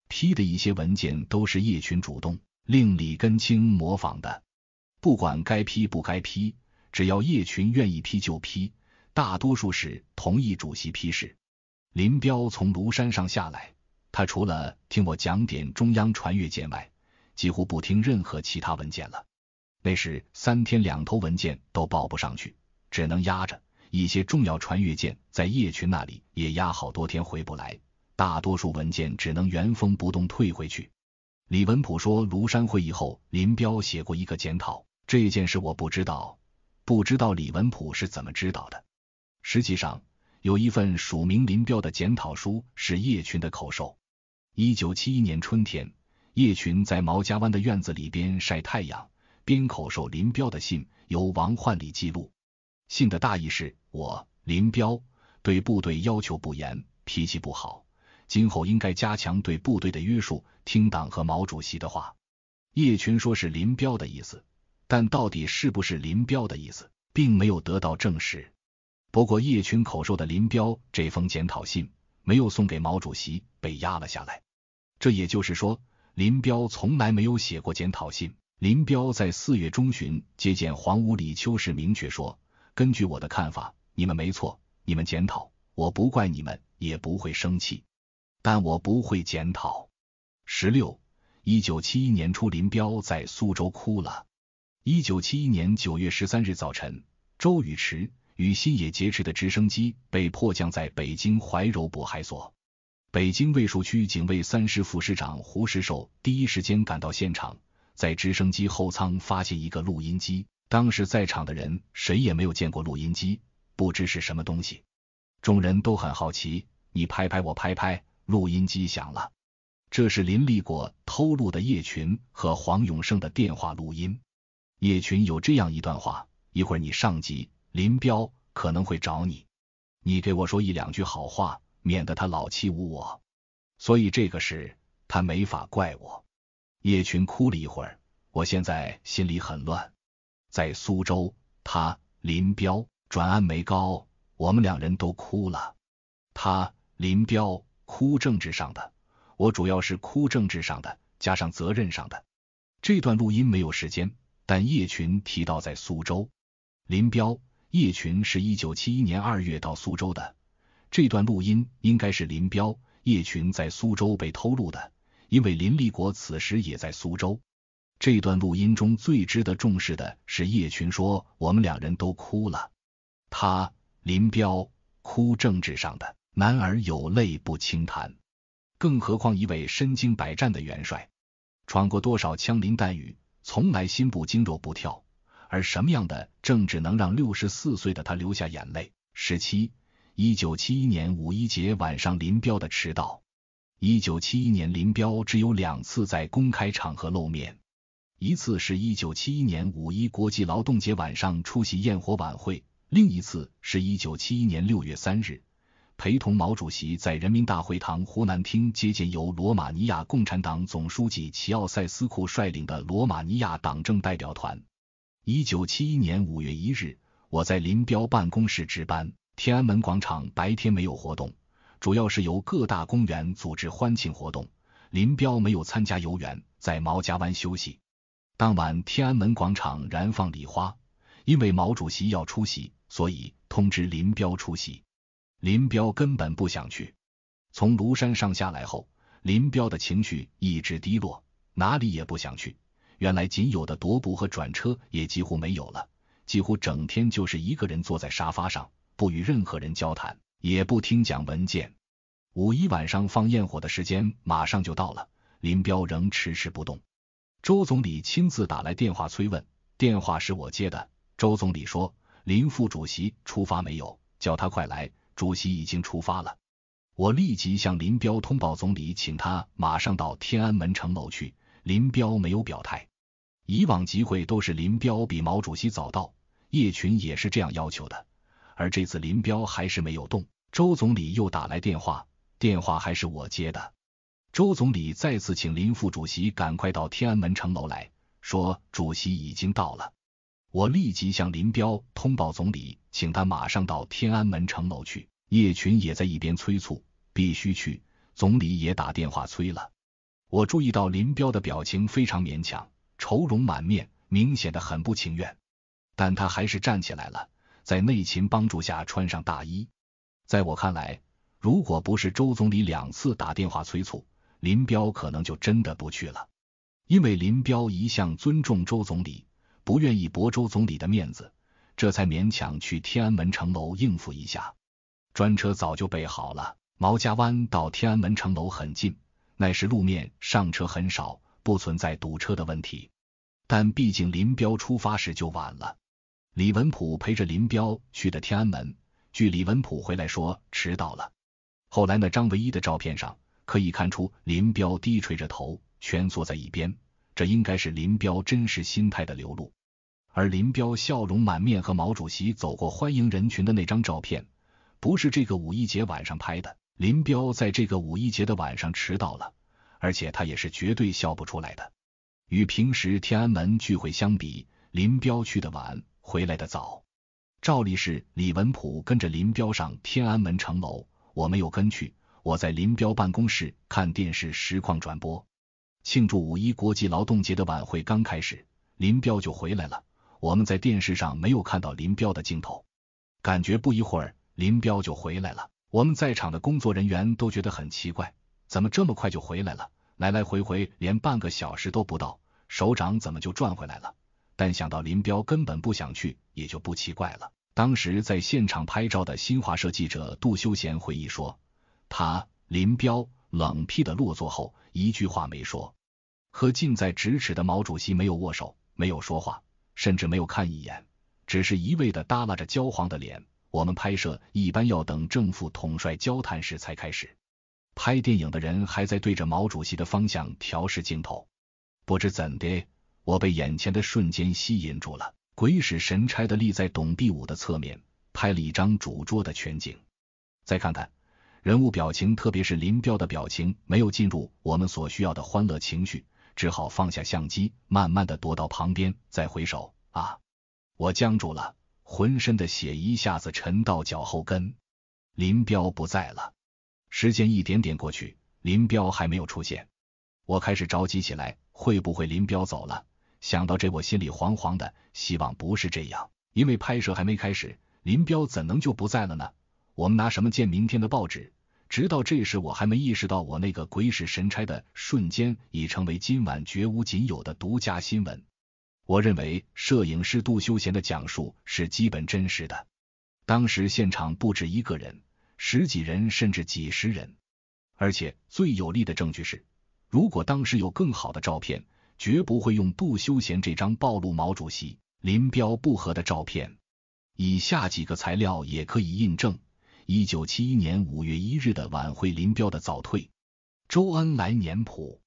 批的一些文件都是叶群主动令李根清模仿的，不管该批不该批，只要叶群愿意批就批，大多数是同意主席批示。林彪从庐山上下来，他除了听我讲点中央传阅件外，几乎不听任何其他文件了。那时三天两头文件都报不上去，只能压着一些重要传阅件，在叶群那里也压好多天回不来。大多数文件只能原封不动退回去。李文普说，庐山会议后，林彪写过一个检讨，这件事我不知道，不知道李文普是怎么知道的。实际上，有一份署名林彪的检讨书是叶群的口授。一九七一年春天，叶群在毛家湾的院子里边晒太阳，边口授林彪的信，由王焕礼记录。信的大意是：我林彪对部队要求不严，脾气不好。今后应该加强对部队的约束，听党和毛主席的话。叶群说是林彪的意思，但到底是不是林彪的意思，并没有得到证实。不过叶群口授的林彪这封检讨信没有送给毛主席，被压了下来。这也就是说，林彪从来没有写过检讨信。林彪在四月中旬接见黄五李秋实，明确说：“根据我的看法，你们没错，你们检讨，我不怪你们，也不会生气。”但我不会检讨。十六，一九七一年初，林彪在苏州哭了。一九七一年九月十三日早晨，周宇驰与新野劫持的直升机被迫降在北京怀柔渤海所。北京卫戍区警卫三师副师长胡石寿第一时间赶到现场，在直升机后舱发现一个录音机。当时在场的人谁也没有见过录音机，不知是什么东西，众人都很好奇。你拍拍我，拍拍。录音机响了，这是林立果偷录的叶群和黄永胜的电话录音。叶群有这样一段话：一会儿你上级林彪可能会找你，你给我说一两句好话，免得他老欺侮我。所以这个事他没法怪我。叶群哭了一会儿，我现在心里很乱。在苏州，他林彪转氨酶高，我们两人都哭了。他林彪。哭政治上的，我主要是哭政治上的，加上责任上的。这段录音没有时间，但叶群提到在苏州，林彪、叶群是一九七一年二月到苏州的。这段录音应该是林彪、叶群在苏州被偷录的，因为林立国此时也在苏州。这段录音中最值得重视的是叶群说：“我们两人都哭了。”他林彪哭政治上的。男儿有泪不轻弹，更何况一位身经百战的元帅，闯过多少枪林弹雨，从来心不惊、肉不跳。而什么样的政治能让六十四岁的他流下眼泪？十七一九七一年五一节晚上，林彪的迟到。一九七一年，林彪只有两次在公开场合露面，一次是一九七一年五一国际劳动节晚上出席焰火晚会，另一次是一九七一年六月三日。陪同毛主席在人民大会堂湖南厅接见由罗马尼亚共产党总书记齐奥塞斯库率领的罗马尼亚党政代表团。一九七一年五月一日，我在林彪办公室值班。天安门广场白天没有活动，主要是由各大公园组织欢庆活动。林彪没有参加游园，在毛家湾休息。当晚，天安门广场燃放礼花，因为毛主席要出席，所以通知林彪出席。林彪根本不想去。从庐山上下来后，林彪的情绪一直低落，哪里也不想去。原来仅有的踱步和转车也几乎没有了，几乎整天就是一个人坐在沙发上，不与任何人交谈，也不听讲文件。五一晚上放焰火的时间马上就到了，林彪仍迟迟不动。周总理亲自打来电话催问，电话是我接的。周总理说：“林副主席出发没有？叫他快来。”主席已经出发了，我立即向林彪通报总理，请他马上到天安门城楼去。林彪没有表态，以往集会都是林彪比毛主席早到，叶群也是这样要求的，而这次林彪还是没有动。周总理又打来电话，电话还是我接的。周总理再次请林副主席赶快到天安门城楼来，说主席已经到了。我立即向林彪通报总理，请他马上到天安门城楼去。叶群也在一边催促，必须去。总理也打电话催了。我注意到林彪的表情非常勉强，愁容满面，明显的很不情愿。但他还是站起来了，在内勤帮助下穿上大衣。在我看来，如果不是周总理两次打电话催促，林彪可能就真的不去了。因为林彪一向尊重周总理。不愿意驳周总理的面子，这才勉强去天安门城楼应付一下。专车早就备好了，毛家湾到天安门城楼很近，乃是路面上车很少，不存在堵车的问题。但毕竟林彪出发时就晚了，李文普陪着林彪去的天安门。据李文普回来说，迟到了。后来那张唯一的照片上可以看出，林彪低垂着头，蜷缩在一边。这应该是林彪真实心态的流露，而林彪笑容满面和毛主席走过欢迎人群的那张照片，不是这个五一节晚上拍的。林彪在这个五一节的晚上迟到了，而且他也是绝对笑不出来的。与平时天安门聚会相比，林彪去的晚，回来的早。照例是李文普跟着林彪上天安门城楼，我没有跟去，我在林彪办公室看电视实况转播。庆祝五一国际劳动节的晚会刚开始，林彪就回来了。我们在电视上没有看到林彪的镜头，感觉不一会儿林彪就回来了。我们在场的工作人员都觉得很奇怪，怎么这么快就回来了？来来回回连半个小时都不到，首长怎么就转回来了？但想到林彪根本不想去，也就不奇怪了。当时在现场拍照的新华社记者杜修贤回忆说，他林彪。冷僻的落座后，一句话没说，和近在咫尺的毛主席没有握手，没有说话，甚至没有看一眼，只是一味的耷拉着焦黄的脸。我们拍摄一般要等正副统帅交谈时才开始。拍电影的人还在对着毛主席的方向调试镜头。不知怎的，我被眼前的瞬间吸引住了，鬼使神差的立在董必武的侧面，拍了一张主桌的全景。再看看。人物表情，特别是林彪的表情，没有进入我们所需要的欢乐情绪，只好放下相机，慢慢的躲到旁边，再回首啊，我僵住了，浑身的血一下子沉到脚后跟。林彪不在了，时间一点点过去，林彪还没有出现，我开始着急起来，会不会林彪走了？想到这，我心里惶惶的，希望不是这样，因为拍摄还没开始，林彪怎能就不在了呢？我们拿什么见明天的报纸？直到这时，我还没意识到我那个鬼使神差的瞬间已成为今晚绝无仅有的独家新闻。我认为摄影师杜修贤的讲述是基本真实的。当时现场不止一个人，十几人甚至几十人。而且最有力的证据是，如果当时有更好的照片，绝不会用杜修贤这张暴露毛主席林彪不和的照片。以下几个材料也可以印证。一九七一年五月一日的晚会，林彪的早退。周恩来年谱：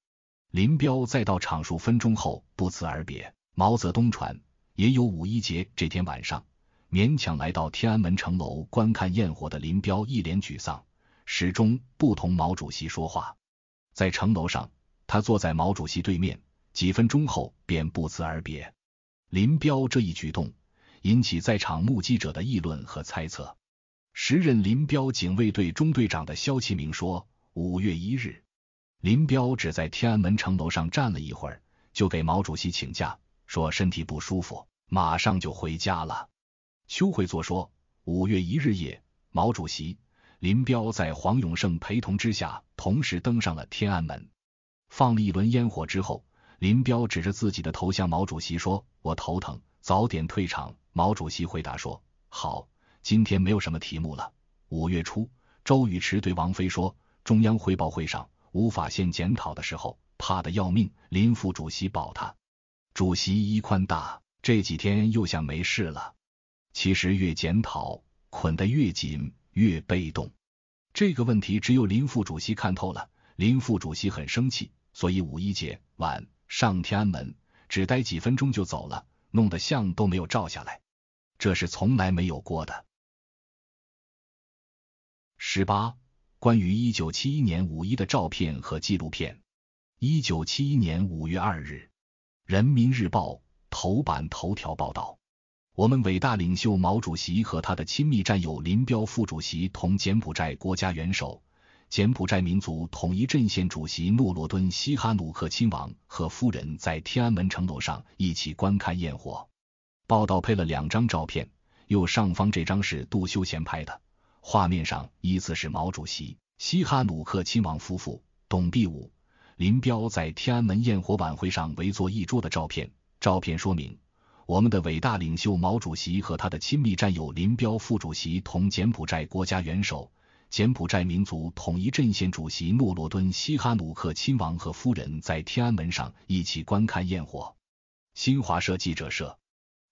林彪在到场数分钟后不辞而别。毛泽东传：也有五一节这天晚上，勉强来到天安门城楼观看焰火的林彪，一脸沮丧，始终不同毛主席说话。在城楼上，他坐在毛主席对面，几分钟后便不辞而别。林彪这一举动引起在场目击者的议论和猜测。时任林彪警卫队中队长的肖其明说：“五月一日，林彪只在天安门城楼上站了一会儿，就给毛主席请假，说身体不舒服，马上就回家了。”邱会作说：“五月一日夜，毛主席、林彪在黄永胜陪同之下，同时登上了天安门，放了一轮烟火之后，林彪指着自己的头向毛主席说：‘我头疼，早点退场。’毛主席回答说：‘好。’”今天没有什么题目了。五月初，周宇驰对王菲说：“中央汇报会上无法现检讨的时候，怕的要命。林副主席保他，主席衣宽大。这几天又想没事了。其实越检讨，捆得越紧，越被动。这个问题只有林副主席看透了。林副主席很生气，所以五一节晚上天安门只待几分钟就走了，弄得像都没有照下来。这是从来没有过的。”十八，关于一九七一年五一的照片和纪录片。一九七一年五月二日，《人民日报》头版头条报道：我们伟大领袖毛主席和他的亲密战友林彪副主席，同柬埔寨国家元首、柬埔寨民族统一阵线主席诺罗敦·西哈努克亲王和夫人，在天安门城楼上一起观看焰火。报道配了两张照片，右上方这张是杜修贤拍的。画面上依次是毛主席、西哈努克亲王夫妇、董必武、林彪在天安门焰火晚会上围坐一桌的照片。照片说明，我们的伟大领袖毛主席和他的亲密战友林彪副主席，同柬埔寨国家元首、柬埔寨民族统一阵线主席诺罗敦·西哈努克亲王和夫人在天安门上一起观看焰火。新华社记者摄。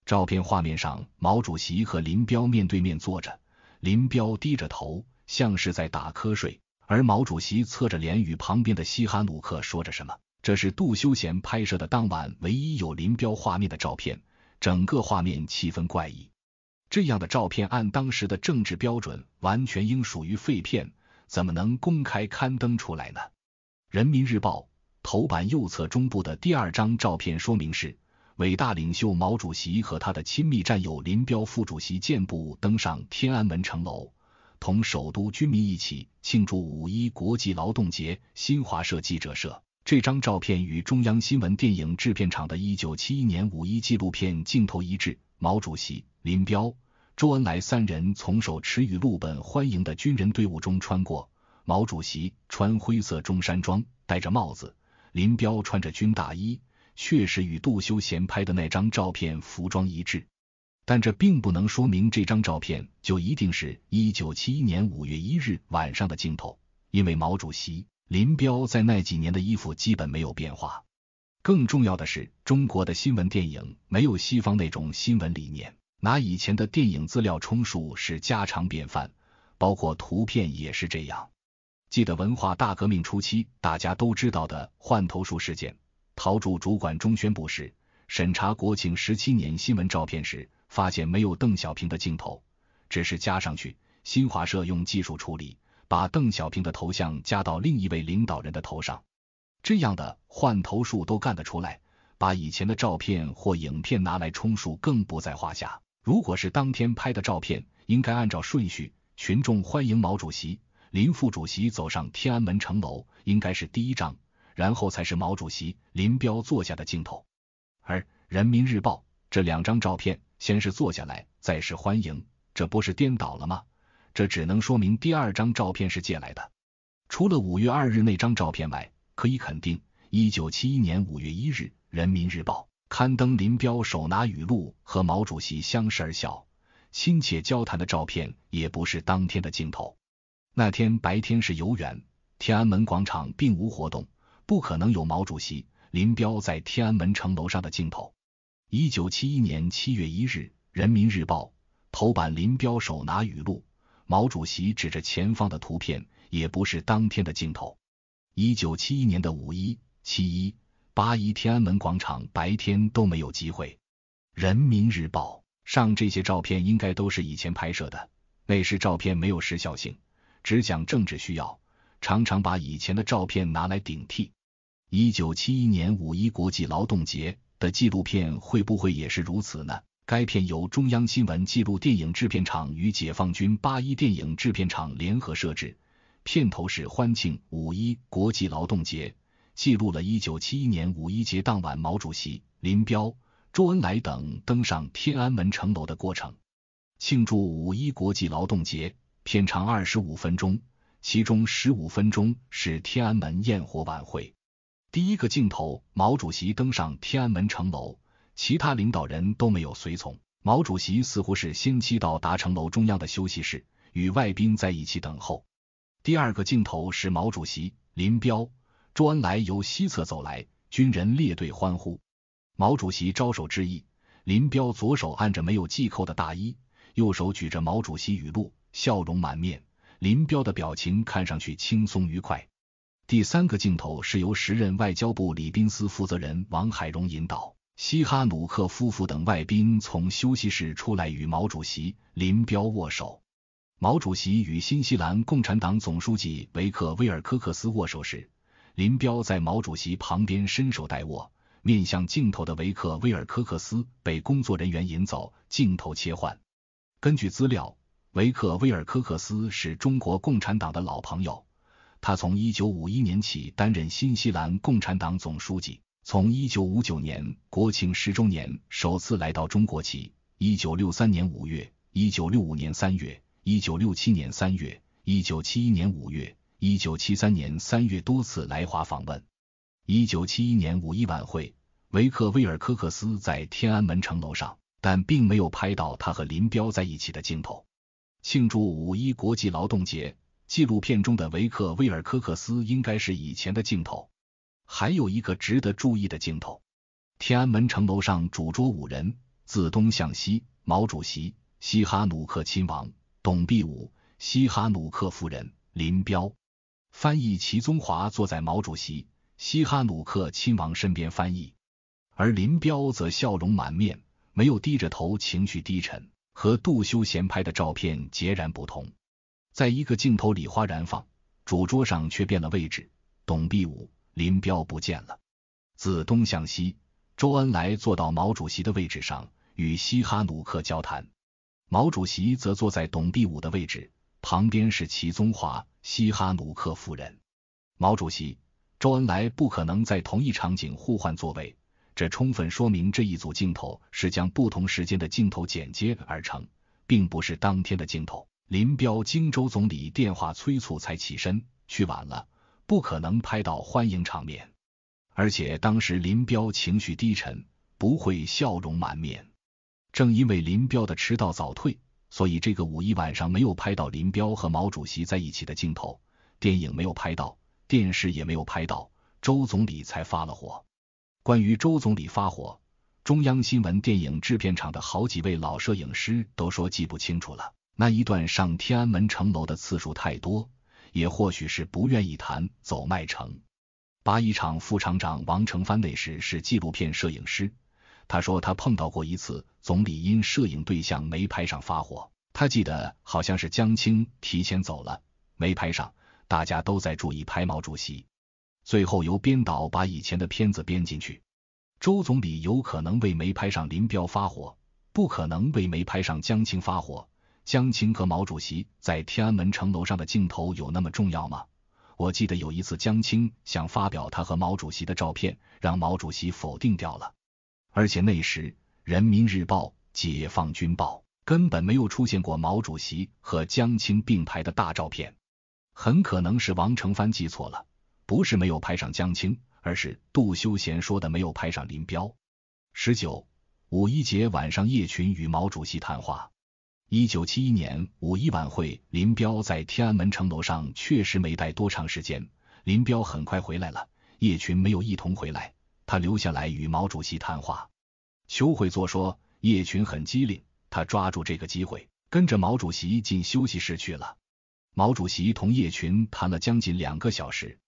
照片画面上，毛主席和林彪面对面坐着。林彪低着头，像是在打瞌睡，而毛主席侧着脸与旁边的西哈努克说着什么。这是杜修贤拍摄的当晚唯一有林彪画面的照片，整个画面气氛怪异。这样的照片按当时的政治标准，完全应属于废片，怎么能公开刊登出来呢？《人民日报》头版右侧中部的第二张照片说明是。伟大领袖毛主席和他的亲密战友林彪副主席健步登上天安门城楼，同首都军民一起庆祝五一国际劳动节。新华社记者摄。这张照片与中央新闻电影制片厂的1971年五一纪录片镜头一致。毛主席、林彪、周恩来三人从手持雨露本欢迎的军人队伍中穿过。毛主席穿灰色中山装，戴着帽子；林彪穿着军大衣。确实与杜修贤拍的那张照片服装一致，但这并不能说明这张照片就一定是一九七一年五月一日晚上的镜头，因为毛主席、林彪在那几年的衣服基本没有变化。更重要的是，中国的新闻电影没有西方那种新闻理念，拿以前的电影资料充数是家常便饭，包括图片也是这样。记得文化大革命初期，大家都知道的换头术事件。陶铸主管中宣部时，审查国庆十七年新闻照片时，发现没有邓小平的镜头，只是加上去。新华社用技术处理，把邓小平的头像加到另一位领导人的头上。这样的换头术都干得出来，把以前的照片或影片拿来充数，更不在话下。如果是当天拍的照片，应该按照顺序：群众欢迎毛主席、林副主席走上天安门城楼，应该是第一张。然后才是毛主席、林彪坐下的镜头，而《人民日报》这两张照片，先是坐下来，再是欢迎，这不是颠倒了吗？这只能说明第二张照片是借来的。除了五月二日那张照片外，可以肯定，一九七一年五月一日，《人民日报》刊登林彪手拿雨露和毛主席相视而笑、亲切交谈的照片，也不是当天的镜头。那天白天是游园，天安门广场并无活动。不可能有毛主席、林彪在天安门城楼上的镜头。一九七一年七月一日，《人民日报》头版，林彪手拿语录，毛主席指着前方的图片，也不是当天的镜头。一九七一年的五一、七一、八一，天安门广场白天都没有机会，《人民日报》上这些照片应该都是以前拍摄的，那时照片没有时效性，只讲政治需要，常常把以前的照片拿来顶替。一九七一年五一国际劳动节的纪录片会不会也是如此呢？该片由中央新闻纪录电影制片厂与解放军八一电影制片厂联合摄制，片头是欢庆五一国际劳动节，记录了一九七一年五一节当晚毛主席、林彪、周恩来等登上天安门城楼的过程，庆祝五一国际劳动节。片长二十五分钟，其中十五分钟是天安门焰火晚会。第一个镜头，毛主席登上天安门城楼，其他领导人都没有随从。毛主席似乎是先期到达城楼中央的休息室，与外宾在一起等候。第二个镜头是毛主席、林彪、周恩来由西侧走来，军人列队欢呼，毛主席招手致意，林彪左手按着没有系扣的大衣，右手举着毛主席语录，笑容满面。林彪的表情看上去轻松愉快。第三个镜头是由时任外交部礼宾司负责人王海荣引导西哈努克夫妇等外宾从休息室出来与毛主席、林彪握手。毛主席与新西兰共产党总书记维克威尔科克斯握手时，林彪在毛主席旁边伸手代握，面向镜头的维克威尔科克斯被工作人员引走。镜头切换。根据资料，维克威尔科克斯是中国共产党的老朋友。他从一九五一年起担任新西兰共产党总书记，从一九五九年国庆十周年首次来到中国起，一九六三年五月、一九六五年三月、一九六七年三月、一九七一年五月、一九七三年三月多次来华访问。一九七一年五一晚会，维克威尔科克斯在天安门城楼上，但并没有拍到他和林彪在一起的镜头。庆祝五一国际劳动节。纪录片中的维克威尔科克斯应该是以前的镜头。还有一个值得注意的镜头：天安门城楼上主桌五人自东向西，毛主席、西哈努克亲王、董必武、西哈努克夫人、林彪，翻译齐宗华坐在毛主席、西哈努克亲王身边翻译，而林彪则笑容满面，没有低着头，情绪低沉，和杜修贤拍的照片截然不同。在一个镜头里花燃放，主桌上却变了位置。董必武、林彪不见了。自东向西，周恩来坐到毛主席的位置上，与西哈努克交谈。毛主席则坐在董必武的位置旁边是齐宗华、西哈努克夫人。毛主席、周恩来不可能在同一场景互换座位，这充分说明这一组镜头是将不同时间的镜头剪接而成，并不是当天的镜头。林彪、荆州总理电话催促才起身，去晚了，不可能拍到欢迎场面。而且当时林彪情绪低沉，不会笑容满面。正因为林彪的迟到早退，所以这个五一晚上没有拍到林彪和毛主席在一起的镜头，电影没有拍到，电视也没有拍到，周总理才发了火。关于周总理发火，中央新闻电影制片厂的好几位老摄影师都说记不清楚了。那一段上天安门城楼的次数太多，也或许是不愿意谈走麦城。八一厂副厂长王成帆那时是纪录片摄影师，他说他碰到过一次，总理因摄影对象没拍上发火。他记得好像是江青提前走了，没拍上，大家都在注意拍毛主席，最后由编导把以前的片子编进去。周总理有可能为没拍上林彪发火，不可能为没拍上江青发火。江青和毛主席在天安门城楼上的镜头有那么重要吗？我记得有一次，江青想发表他和毛主席的照片，让毛主席否定掉了。而且那时，《人民日报》《解放军报》根本没有出现过毛主席和江青并排的大照片。很可能是王承帆记错了，不是没有拍上江青，而是杜修贤说的没有拍上林彪。十九五一节晚上，叶群与毛主席谈话。一九七一年五一晚会，林彪在天安门城楼上确实没待多长时间。林彪很快回来了，叶群没有一同回来，他留下来与毛主席谈话。邱会作说，叶群很机灵，他抓住这个机会，跟着毛主席进休息室去了。毛主席同叶群谈了将近两个小时。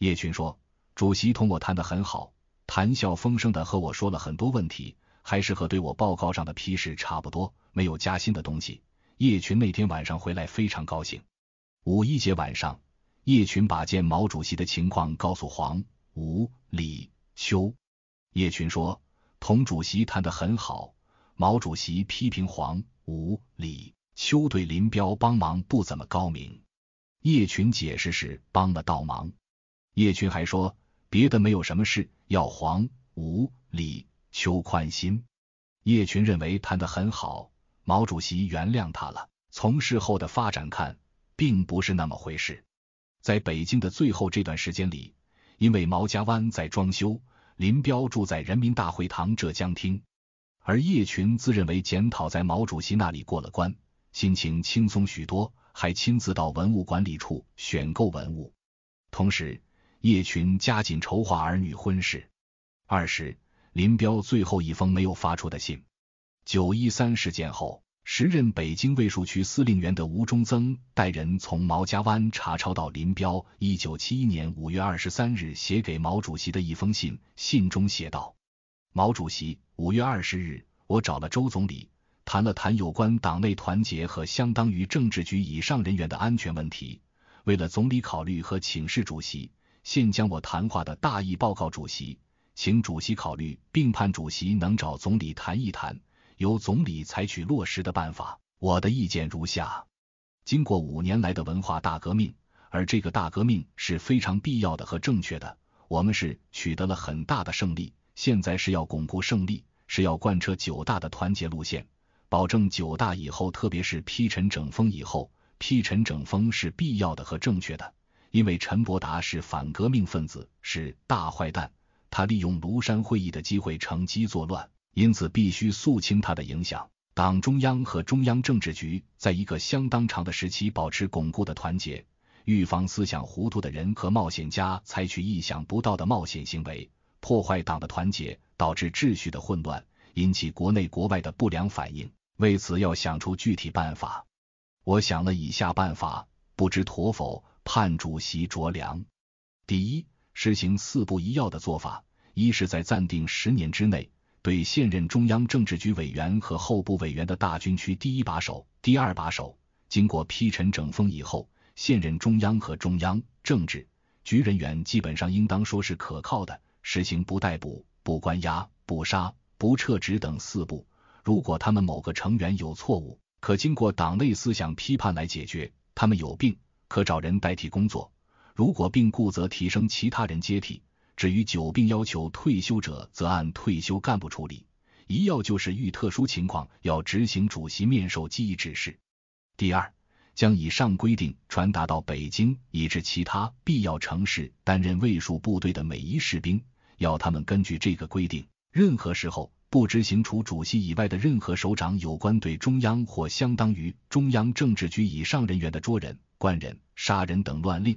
叶群说，主席同我谈的很好，谈笑风生的和我说了很多问题。还是和对我报告上的批示差不多，没有加薪的东西。叶群那天晚上回来非常高兴。五一节晚上，叶群把见毛主席的情况告诉黄吴李邱。叶群说，同主席谈的很好。毛主席批评黄吴李邱对林彪帮忙不怎么高明。叶群解释是帮了倒忙。叶群还说，别的没有什么事，要黄吴李。求宽心，叶群认为谈得很好，毛主席原谅他了。从事后的发展看，并不是那么回事。在北京的最后这段时间里，因为毛家湾在装修，林彪住在人民大会堂浙江厅，而叶群自认为检讨在毛主席那里过了关，心情轻松许多，还亲自到文物管理处选购文物。同时，叶群加紧筹划儿女婚事。二是。林彪最后一封没有发出的信。九一三事件后，时任北京卫戍区司令员的吴忠增带人从毛家湾查抄到林彪一九七一年五月二十三日写给毛主席的一封信。信中写道：“毛主席，五月二十日，我找了周总理，谈了谈有关党内团结和相当于政治局以上人员的安全问题。为了总理考虑和请示主席，现将我谈话的大意报告主席。”请主席考虑，并盼主席能找总理谈一谈，由总理采取落实的办法。我的意见如下：经过五年来的文化大革命，而这个大革命是非常必要的和正确的。我们是取得了很大的胜利，现在是要巩固胜利，是要贯彻九大的团结路线，保证九大以后，特别是批陈整风以后，批陈整风是必要的和正确的，因为陈伯达是反革命分子，是大坏蛋。他利用庐山会议的机会乘机作乱，因此必须肃清他的影响。党中央和中央政治局在一个相当长的时期保持巩固的团结，预防思想糊涂的人和冒险家采取意想不到的冒险行为，破坏党的团结，导致秩序的混乱，引起国内国外的不良反应。为此，要想出具体办法。我想了以下办法，不知妥否？盼主席酌量。第一。实行四不一要的做法，一是，在暂定十年之内，对现任中央政治局委员和候补委员的大军区第一把手、第二把手，经过批陈整风以后，现任中央和中央政治局人员基本上应当说是可靠的，实行不逮捕、不关押、不杀、不撤职等四不。如果他们某个成员有错误，可经过党内思想批判来解决；他们有病，可找人代替工作。如果病故，则提升其他人接替；至于久病要求退休者，则按退休干部处理。一要就是遇特殊情况要执行主席面授记忆指示。第二，将以上规定传达到北京以至其他必要城市担任卫戍部队的每一士兵，要他们根据这个规定，任何时候不执行除主席以外的任何首长有关对中央或相当于中央政治局以上人员的捉人、关人、杀人等乱令。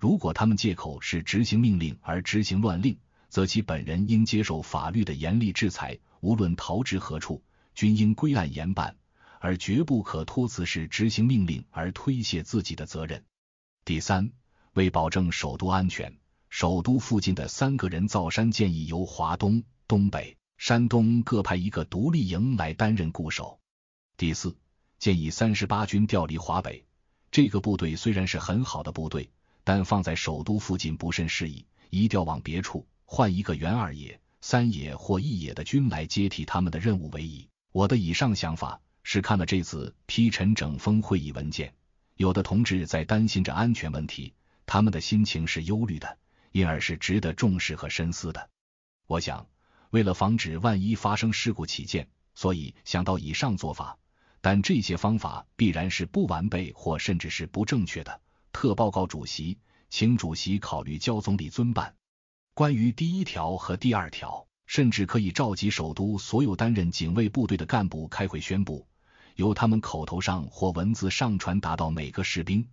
如果他们借口是执行命令而执行乱令，则其本人应接受法律的严厉制裁，无论逃至何处，均应归案严办，而绝不可托辞是执行命令而推卸自己的责任。第三，为保证首都安全，首都附近的三个人造山建议由华东、东北、山东各派一个独立营来担任固守。第四，建议三十八军调离华北，这个部队虽然是很好的部队。但放在首都附近不甚适宜，宜调往别处，换一个袁二爷、三爷或一野的军来接替他们的任务为宜。我的以上想法是看了这次批陈整风会议文件，有的同志在担心着安全问题，他们的心情是忧虑的，因而是值得重视和深思的。我想，为了防止万一发生事故起见，所以想到以上做法，但这些方法必然是不完备或甚至是不正确的。特报告主席，请主席考虑交总理遵办。关于第一条和第二条，甚至可以召集首都所有担任警卫部队的干部开会宣布，由他们口头上或文字上传达到每个士兵，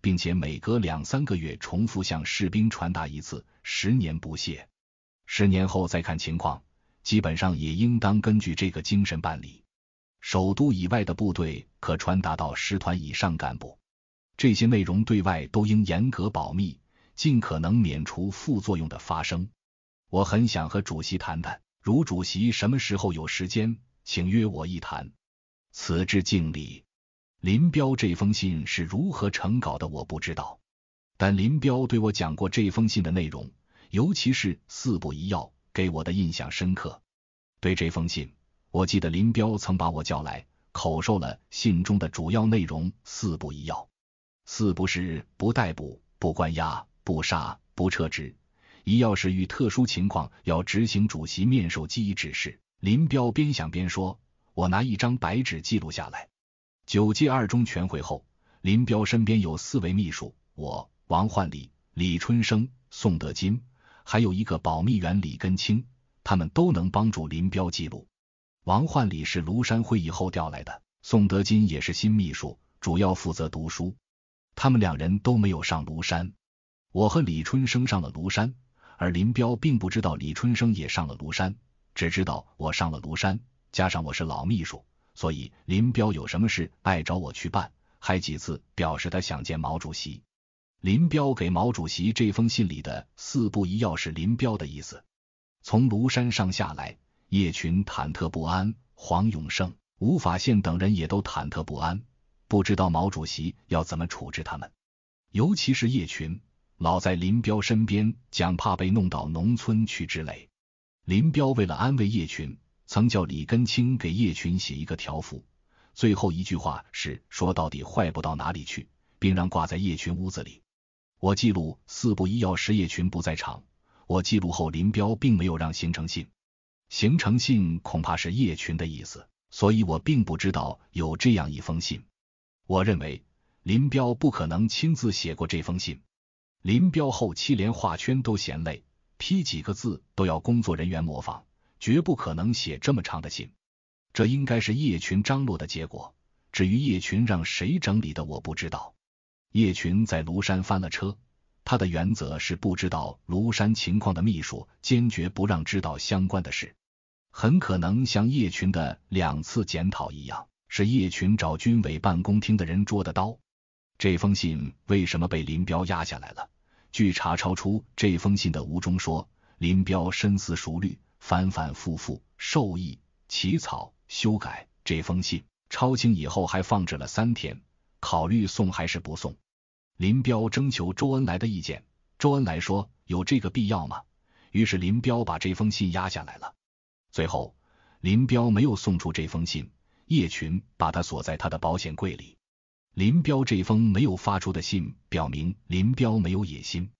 并且每隔两三个月重复向士兵传达一次，十年不懈。十年后再看情况，基本上也应当根据这个精神办理。首都以外的部队可传达到师团以上干部。这些内容对外都应严格保密，尽可能免除副作用的发生。我很想和主席谈谈，如主席什么时候有时间，请约我一谈。此致敬礼。林彪这封信是如何成稿的，我不知道，但林彪对我讲过这封信的内容，尤其是四不一要，给我的印象深刻。对这封信，我记得林彪曾把我叫来，口授了信中的主要内容四不一要。四不是不逮捕、不关押、不杀、不撤职。一要是遇特殊情况，要执行主席面授记忆指示。林彪边想边说：“我拿一张白纸记录下来。”九届二中全会后，林彪身边有四位秘书：我、王焕礼、李春生、宋德金，还有一个保密员李根清。他们都能帮助林彪记录。王焕礼是庐山会议后调来的，宋德金也是新秘书，主要负责读书。他们两人都没有上庐山，我和李春生上了庐山，而林彪并不知道李春生也上了庐山，只知道我上了庐山。加上我是老秘书，所以林彪有什么事爱找我去办，还几次表示他想见毛主席。林彪给毛主席这封信里的“四不一要”是林彪的意思。从庐山上下来，叶群忐忑不安，黄永胜、吴法宪等人也都忐忑不安。不知道毛主席要怎么处置他们，尤其是叶群，老在林彪身边讲，怕被弄到农村去之类。林彪为了安慰叶群，曾叫李根清给叶群写一个条幅，最后一句话是“说到底坏不到哪里去”，并让挂在叶群屋子里。我记录四不一要时，叶群不在场，我记录后林彪并没有让形成信，形成信恐怕是叶群的意思，所以我并不知道有这样一封信。我认为林彪不可能亲自写过这封信。林彪后期连画圈都嫌累，批几个字都要工作人员模仿，绝不可能写这么长的信。这应该是叶群张罗的结果。至于叶群让谁整理的，我不知道。叶群在庐山翻了车，他的原则是不知道庐山情况的秘书坚决不让知道相关的事，很可能像叶群的两次检讨一样。是叶群找军委办公厅的人捉的刀。这封信为什么被林彪压下来了？据查抄出这封信的吴忠说，林彪深思熟虑，反反复复、受益起草、修改这封信，抄清以后还放置了三天，考虑送还是不送。林彪征求周恩来的意见，周恩来说：“有这个必要吗？”于是林彪把这封信压下来了。最后，林彪没有送出这封信。叶群把他锁在他的保险柜里。林彪这封没有发出的信，表明林彪没有野心。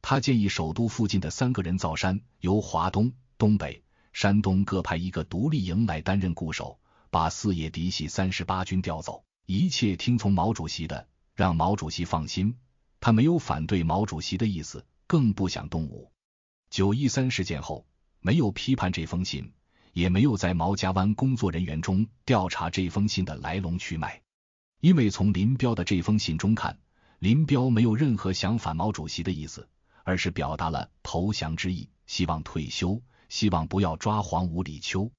他建议首都附近的三个人造山，由华东、东北、山东各派一个独立营来担任固守，把四野嫡系三十八军调走，一切听从毛主席的，让毛主席放心。他没有反对毛主席的意思，更不想动武。九一三事件后，没有批判这封信。也没有在毛家湾工作人员中调查这封信的来龙去脉，因为从林彪的这封信中看，林彪没有任何想反毛主席的意思，而是表达了投降之意，希望退休，希望不要抓黄五李秋。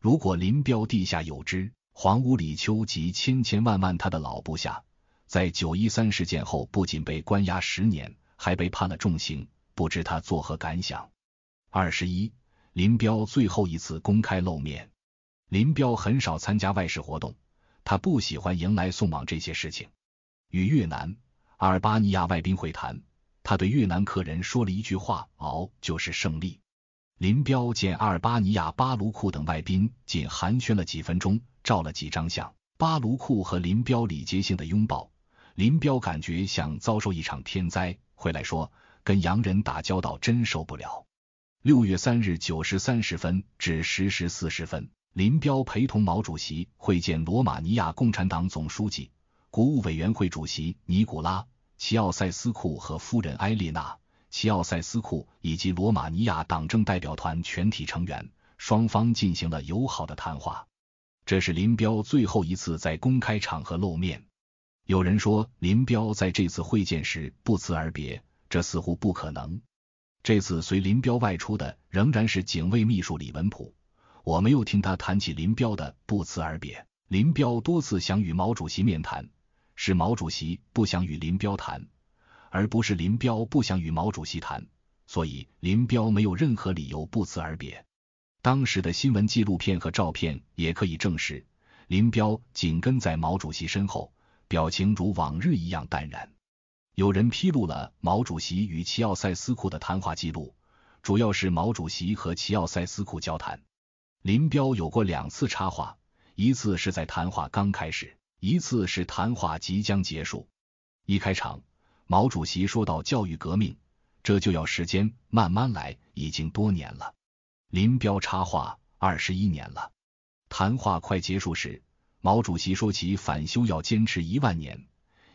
如果林彪地下有知，黄五李秋及千千万万他的老部下，在九一三事件后不仅被关押十年，还被判了重刑，不知他作何感想。二十一。林彪最后一次公开露面。林彪很少参加外事活动，他不喜欢迎来送往这些事情。与越南、阿尔巴尼亚外宾会谈，他对越南客人说了一句话：“熬就是胜利。”林彪见阿尔巴尼亚巴卢库等外宾仅寒暄了几分钟，照了几张相。巴卢库和林彪礼节性的拥抱，林彪感觉像遭受一场天灾，回来说：“跟洋人打交道真受不了。”六月三日九时三十分至十时四十分，林彪陪同毛主席会见罗马尼亚共产党总书记、国务委员会主席尼古拉·齐奥塞斯库和夫人埃丽娜·齐奥塞斯库以及罗马尼亚党政代表团全体成员，双方进行了友好的谈话。这是林彪最后一次在公开场合露面。有人说林彪在这次会见时不辞而别，这似乎不可能。这次随林彪外出的仍然是警卫秘书李文普，我没有听他谈起林彪的不辞而别。林彪多次想与毛主席面谈，是毛主席不想与林彪谈，而不是林彪不想与毛主席谈，所以林彪没有任何理由不辞而别。当时的新闻纪录片和照片也可以证实，林彪紧跟在毛主席身后，表情如往日一样淡然。有人披露了毛主席与齐奥塞斯库的谈话记录，主要是毛主席和齐奥塞斯库交谈。林彪有过两次插话，一次是在谈话刚开始，一次是谈话即将结束。一开场，毛主席说到教育革命，这就要时间慢慢来，已经多年了。林彪插话：二十一年了。谈话快结束时，毛主席说起反修要坚持一万年。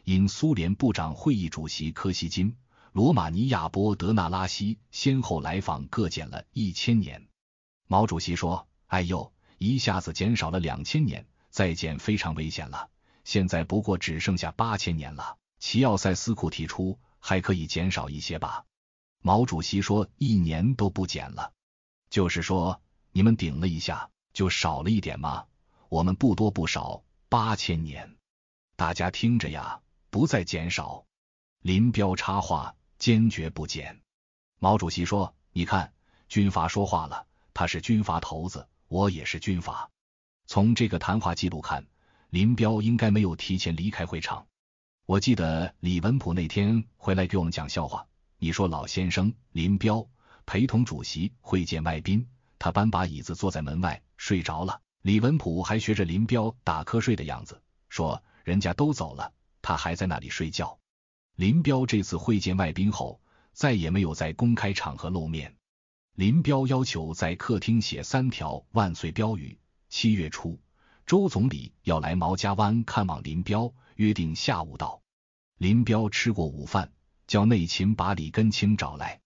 因苏联部长会议主席柯西金、罗马尼亚波德纳拉西先后来访，各减了一千年。毛主席说：“哎呦，一下子减少了两千年，再减非常危险了。现在不过只剩下八千年了。”齐奥塞斯库提出还可以减少一些吧。毛主席说：“一年都不减了，就是说你们顶了一下就少了一点嘛。我们不多不少，八千年，大家听着呀。”不再减少。林彪插话，坚决不减。毛主席说：“你看，军阀说话了，他是军阀头子，我也是军阀。”从这个谈话记录看，林彪应该没有提前离开会场。我记得李文普那天回来给我们讲笑话，你说老先生林彪陪同主席会见外宾，他搬把椅子坐在门外睡着了。李文普还学着林彪打瞌睡的样子说：“人家都走了。”他还在那里睡觉。林彪这次会见外宾后，再也没有在公开场合露面。林彪要求在客厅写三条“万岁”标语。七月初，周总理要来毛家湾看望林彪，约定下午到。林彪吃过午饭，叫内勤把李根清找来。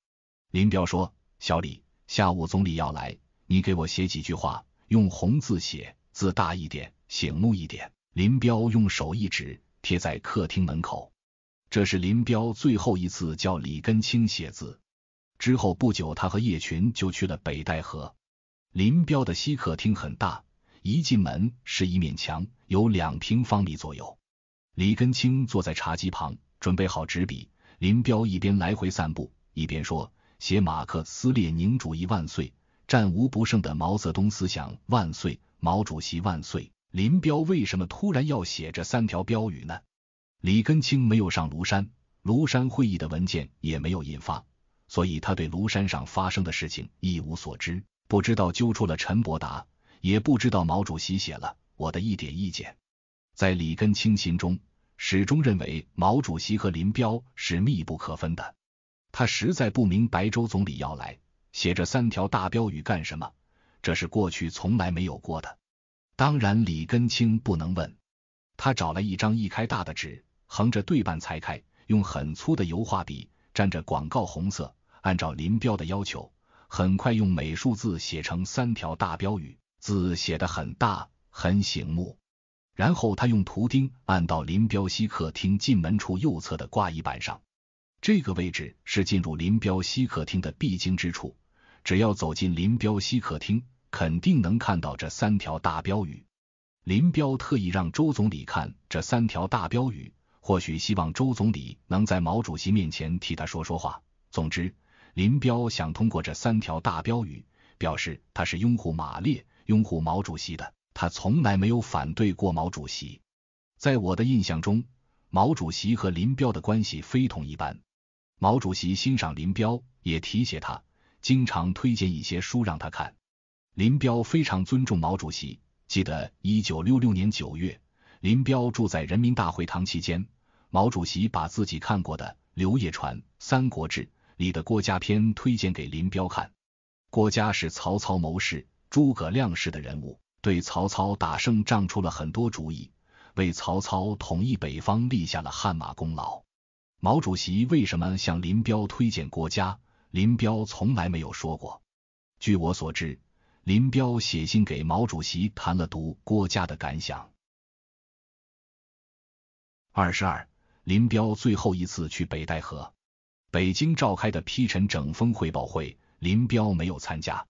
林彪说：“小李，下午总理要来，你给我写几句话，用红字写，字大一点，醒目一点。”林彪用手一指。贴在客厅门口。这是林彪最后一次叫李根清写字。之后不久，他和叶群就去了北戴河。林彪的西客厅很大，一进门是一面墙，有两平方米左右。李根清坐在茶几旁，准备好纸笔。林彪一边来回散步，一边说：“写马克思列宁主义万岁！战无不胜的毛泽东思想万岁！毛主席万岁！”林彪为什么突然要写这三条标语呢？李根清没有上庐山，庐山会议的文件也没有印发，所以他对庐山上发生的事情一无所知，不知道揪出了陈伯达，也不知道毛主席写了我的一点意见。在李根清心中，始终认为毛主席和林彪是密不可分的，他实在不明白周总理要来写这三条大标语干什么，这是过去从来没有过的。当然，李根清不能问。他找来一张一开大的纸，横着对半裁开，用很粗的油画笔蘸着广告红色，按照林彪的要求，很快用美术字写成三条大标语，字写得很大，很醒目。然后他用图钉按到林彪西客厅进门处右侧的挂衣板上。这个位置是进入林彪西客厅的必经之处。只要走进林彪西客厅。肯定能看到这三条大标语。林彪特意让周总理看这三条大标语，或许希望周总理能在毛主席面前替他说说话。总之，林彪想通过这三条大标语表示他是拥护马列、拥护毛主席的。他从来没有反对过毛主席。在我的印象中，毛主席和林彪的关系非同一般。毛主席欣赏林彪，也提携他，经常推荐一些书让他看。林彪非常尊重毛主席。记得一九六六年九月，林彪住在人民大会堂期间，毛主席把自己看过的《刘叶传》《三国志》里的郭嘉篇推荐给林彪看。郭嘉是曹操谋士，诸葛亮式的人物，对曹操打胜仗出了很多主意，为曹操统一北方立下了汗马功劳。毛主席为什么向林彪推荐郭嘉？林彪从来没有说过。据我所知。林彪写信给毛主席，谈了读郭家的感想。二十二，林彪最后一次去北戴河。北京召开的批陈整风汇报会，林彪没有参加。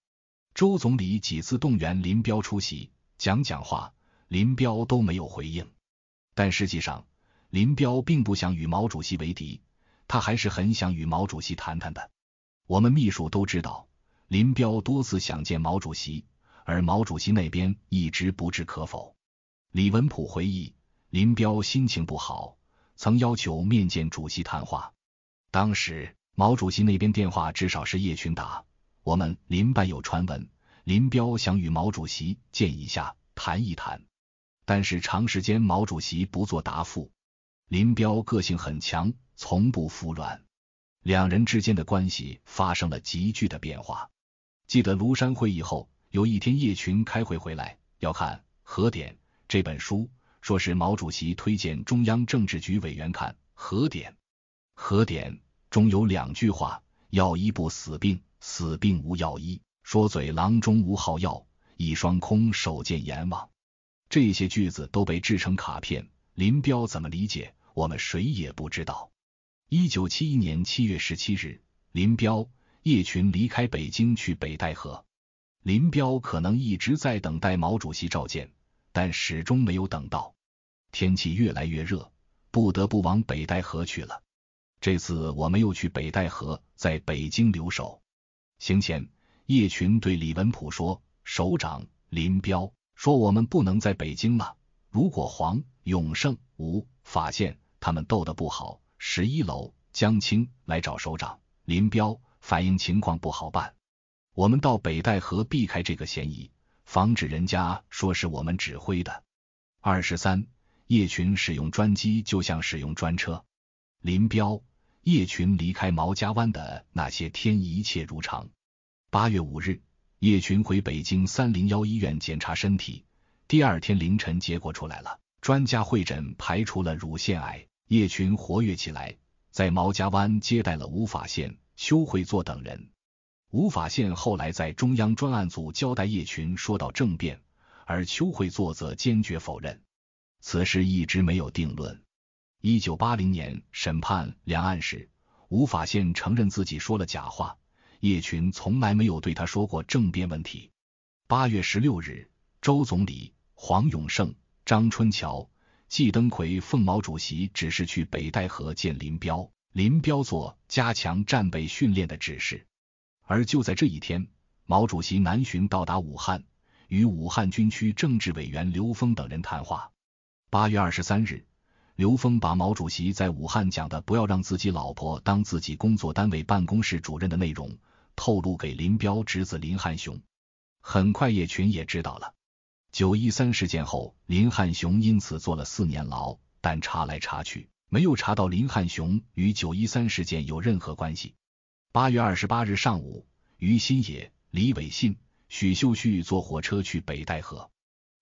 周总理几次动员林彪出席讲讲话，林彪都没有回应。但实际上，林彪并不想与毛主席为敌，他还是很想与毛主席谈谈的。我们秘书都知道。林彪多次想见毛主席，而毛主席那边一直不置可否。李文甫回忆，林彪心情不好，曾要求面见主席谈话。当时毛主席那边电话至少是叶群打，我们林办有传闻，林彪想与毛主席见一下，谈一谈。但是长时间毛主席不做答复，林彪个性很强，从不服软，两人之间的关系发生了急剧的变化。记得庐山会议后，有一天叶群开会回来要看《河典》这本书，说是毛主席推荐中央政治局委员看《河典》。《河典》中有两句话：“药医不死病，死病无药医。”说嘴郎中无好药，一双空手见阎王。”这些句子都被制成卡片。林彪怎么理解？我们谁也不知道。一九七一年七月十七日，林彪。叶群离开北京去北戴河，林彪可能一直在等待毛主席召见，但始终没有等到。天气越来越热，不得不往北戴河去了。这次我们又去北戴河，在北京留守。行前，叶群对李文普说：“首长，林彪说我们不能在北京了。如果黄永胜、吴法宪他们斗得不好，十一楼江青来找首长林彪。”反映情况不好办，我们到北戴河避开这个嫌疑，防止人家说是我们指挥的。二十三，叶群使用专机就像使用专车。林彪、叶群离开毛家湾的那些天，一切如常。八月五日，叶群回北京三零幺医院检查身体，第二天凌晨，结果出来了，专家会诊排除了乳腺癌。叶群活跃起来，在毛家湾接待了无法县。邱会作等人，吴法宪后来在中央专案组交代叶群说到政变，而邱会作则坚决否认，此事一直没有定论。一九八零年审判两案时，吴法宪承认自己说了假话，叶群从来没有对他说过政变问题。八月十六日，周总理、黄永胜、张春桥、季登奎奉毛主席指示去北戴河见林彪。林彪做加强战备训练的指示，而就在这一天，毛主席南巡到达武汉，与武汉军区政治委员刘峰等人谈话。八月二十三日，刘峰把毛主席在武汉讲的“不要让自己老婆当自己工作单位办公室主任”的内容透露给林彪侄子林汉雄。很快，叶群也知道了。九一三事件后，林汉雄因此坐了四年牢，但查来查去。没有查到林汉雄与九一三事件有任何关系。八月二十八日上午，于新野、李伟信、许秀旭坐火车去北戴河。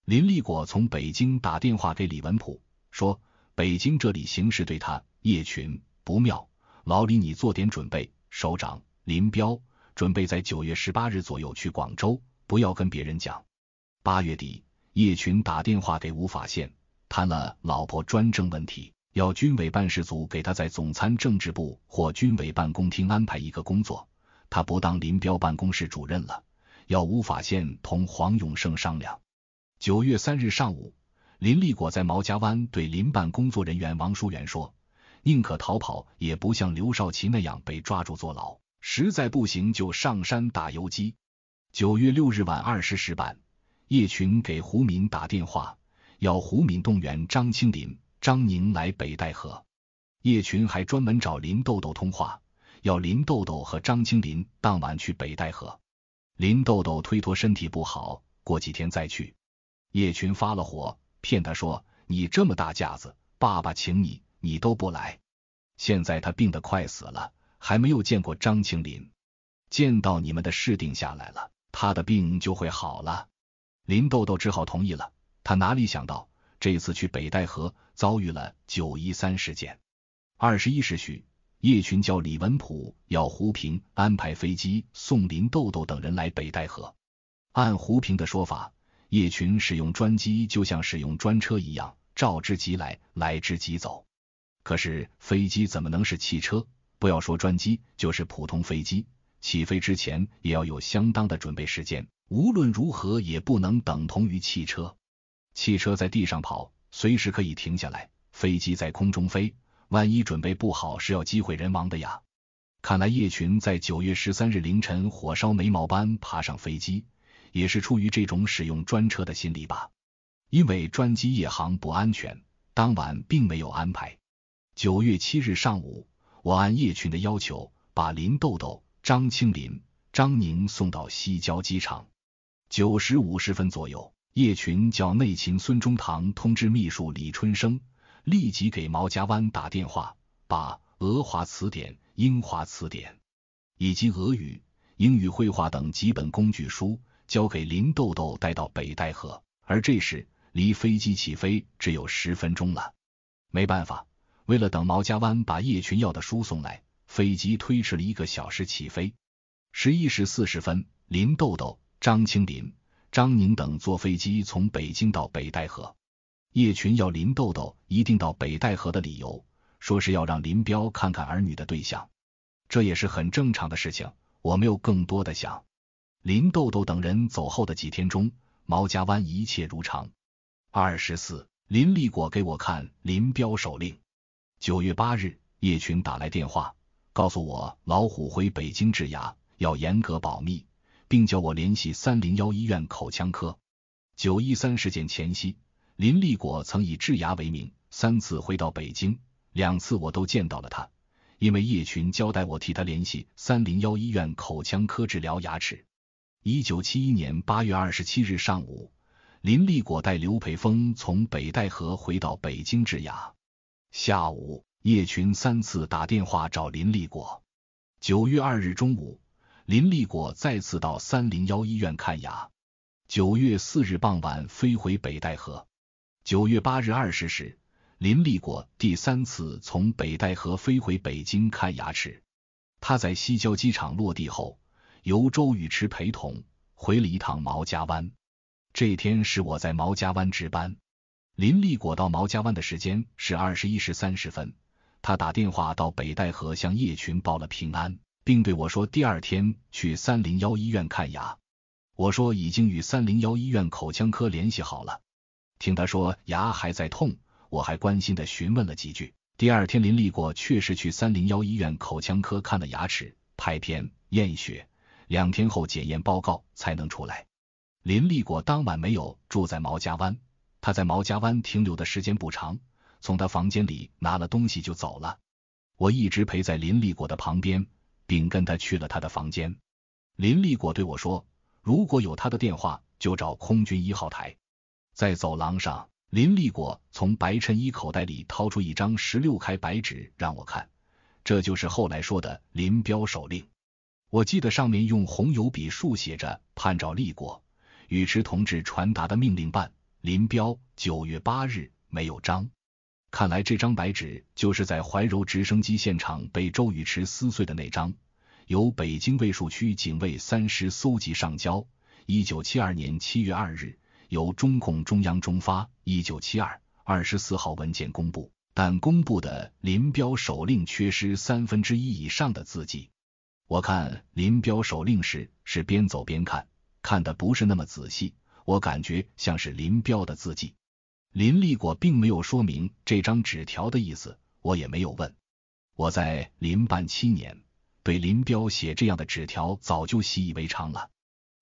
林立果从北京打电话给李文甫，说北京这里形势对他叶群不妙，老李你做点准备。首长林彪准备在九月十八日左右去广州，不要跟别人讲。八月底，叶群打电话给吴法宪，谈了老婆专政问题。要军委办事组给他在总参政治部或军委办公厅安排一个工作，他不当林彪办公室主任了。要吴法宪同黄永胜商量。九月三日上午，林立果在毛家湾对林办工作人员王书元说：“宁可逃跑，也不像刘少奇那样被抓住坐牢。实在不行，就上山打游击。”九月六日晚二十时半，叶群给胡敏打电话，要胡敏动员张清林。张宁来北戴河，叶群还专门找林豆豆通话，要林豆豆和张青林当晚去北戴河。林豆豆推脱身体不好，过几天再去。叶群发了火，骗他说：“你这么大架子，爸爸请你，你都不来。现在他病得快死了，还没有见过张青林。见到你们的事定下来了，他的病就会好了。”林豆豆只好同意了。他哪里想到？这次去北戴河遭遇了九一三事件。二十一时许，叶群叫李文普要胡平安排飞机送林豆豆等人来北戴河。按胡平的说法，叶群使用专机就像使用专车一样，召之即来，来之即走。可是飞机怎么能是汽车？不要说专机，就是普通飞机，起飞之前也要有相当的准备时间。无论如何，也不能等同于汽车。汽车在地上跑，随时可以停下来；飞机在空中飞，万一准备不好是要机毁人亡的呀。看来叶群在九月十三日凌晨火烧眉毛般爬上飞机，也是出于这种使用专车的心理吧。因为专机夜航不安全，当晚并没有安排。九月七日上午，我按叶群的要求，把林豆豆、张青林、张宁送到西郊机场。九时五十分左右。叶群叫内勤孙中堂通知秘书李春生，立即给毛家湾打电话，把俄华词典、英华词典以及俄语、英语、绘画等几本工具书交给林豆豆带到北戴河。而这时，离飞机起飞只有十分钟了。没办法，为了等毛家湾把叶群要的书送来，飞机推迟了一个小时起飞。十一时四十分，林豆豆、张清林。张宁等坐飞机从北京到北戴河。叶群要林豆豆一定到北戴河的理由，说是要让林彪看看儿女的对象，这也是很正常的事情。我没有更多的想。林豆豆等人走后的几天中，毛家湾一切如常。二十四，林立果给我看林彪手令。九月八日，叶群打来电话，告诉我老虎回北京治牙，要严格保密。并叫我联系三零幺医院口腔科。九一三事件前夕，林立果曾以治牙为名三次回到北京，两次我都见到了他，因为叶群交代我替他联系三零幺医院口腔科治疗牙齿。一九七一年八月二十七日上午，林立果带刘培峰从北戴河回到北京治牙。下午，叶群三次打电话找林立果。九月二日中午。林立果再次到三零幺医院看牙，九月四日傍晚飞回北戴河。九月八日二十时，林立果第三次从北戴河飞回北京看牙齿。他在西郊机场落地后，由周雨池陪同回了一趟毛家湾。这天是我在毛家湾值班。林立果到毛家湾的时间是二十一时三十分，他打电话到北戴河向叶群报了平安。并对我说：“第二天去三零幺医院看牙。”我说：“已经与三零幺医院口腔科联系好了。”听他说牙还在痛，我还关心的询问了几句。第二天，林立国确实去三零幺医院口腔科看了牙齿，拍片、验血，两天后检验报告才能出来。林立国当晚没有住在毛家湾，他在毛家湾停留的时间不长，从他房间里拿了东西就走了。我一直陪在林立国的旁边。并跟他去了他的房间。林立果对我说：“如果有他的电话，就找空军一号台。”在走廊上，林立果从白衬衣口袋里掏出一张十六开白纸让我看，这就是后来说的林彪手令。我记得上面用红油笔竖写着“盼找立果，与迟同志传达的命令办”，林彪，九月八日，没有章。看来这张白纸就是在怀柔直升机现场被周宇驰撕碎的那张，由北京卫戍区警卫三师搜集上交。一九七二年七月二日，由中共中央中发一九七二二十四号文件公布。但公布的林彪手令缺失三分之一以上的字迹。我看林彪手令时是边走边看，看的不是那么仔细。我感觉像是林彪的字迹。林立果并没有说明这张纸条的意思，我也没有问。我在林办七年，对林彪写这样的纸条早就习以为常了。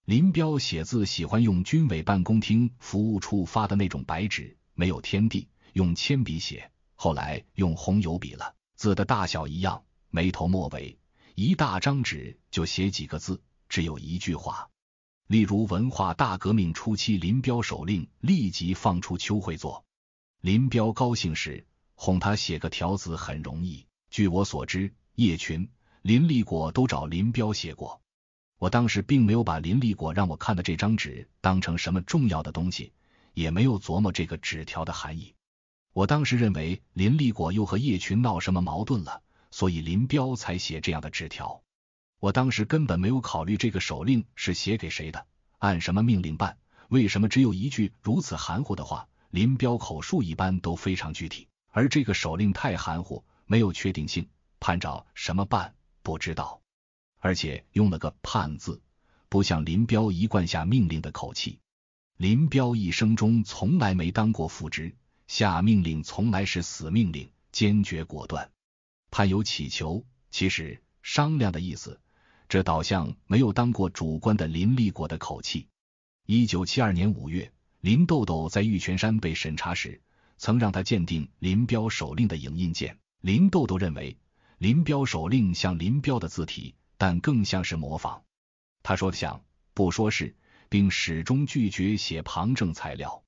林彪写字喜欢用军委办公厅服务处发的那种白纸，没有天地，用铅笔写，后来用红油笔了，字的大小一样，没头没尾，一大张纸就写几个字，只有一句话。例如文化大革命初期，林彪首令立即放出邱会作。林彪高兴时哄他写个条子很容易。据我所知，叶群、林立果都找林彪写过。我当时并没有把林立果让我看的这张纸当成什么重要的东西，也没有琢磨这个纸条的含义。我当时认为林立果又和叶群闹什么矛盾了，所以林彪才写这样的纸条。我当时根本没有考虑这个手令是写给谁的，按什么命令办？为什么只有一句如此含糊的话？林彪口述一般都非常具体，而这个手令太含糊，没有确定性，判照什么办不知道。而且用了个“盼”字，不像林彪一贯下命令的口气。林彪一生中从来没当过副职，下命令从来是死命令，坚决果断。判有乞求，其实商量的意思。这倒像没有当过主官的林立国的口气。一九七二年五月，林豆豆在玉泉山被审查时，曾让他鉴定林彪手令的影印件。林豆豆认为林彪手令像林彪的字体，但更像是模仿。他说像，不说是，并始终拒绝写旁证材料。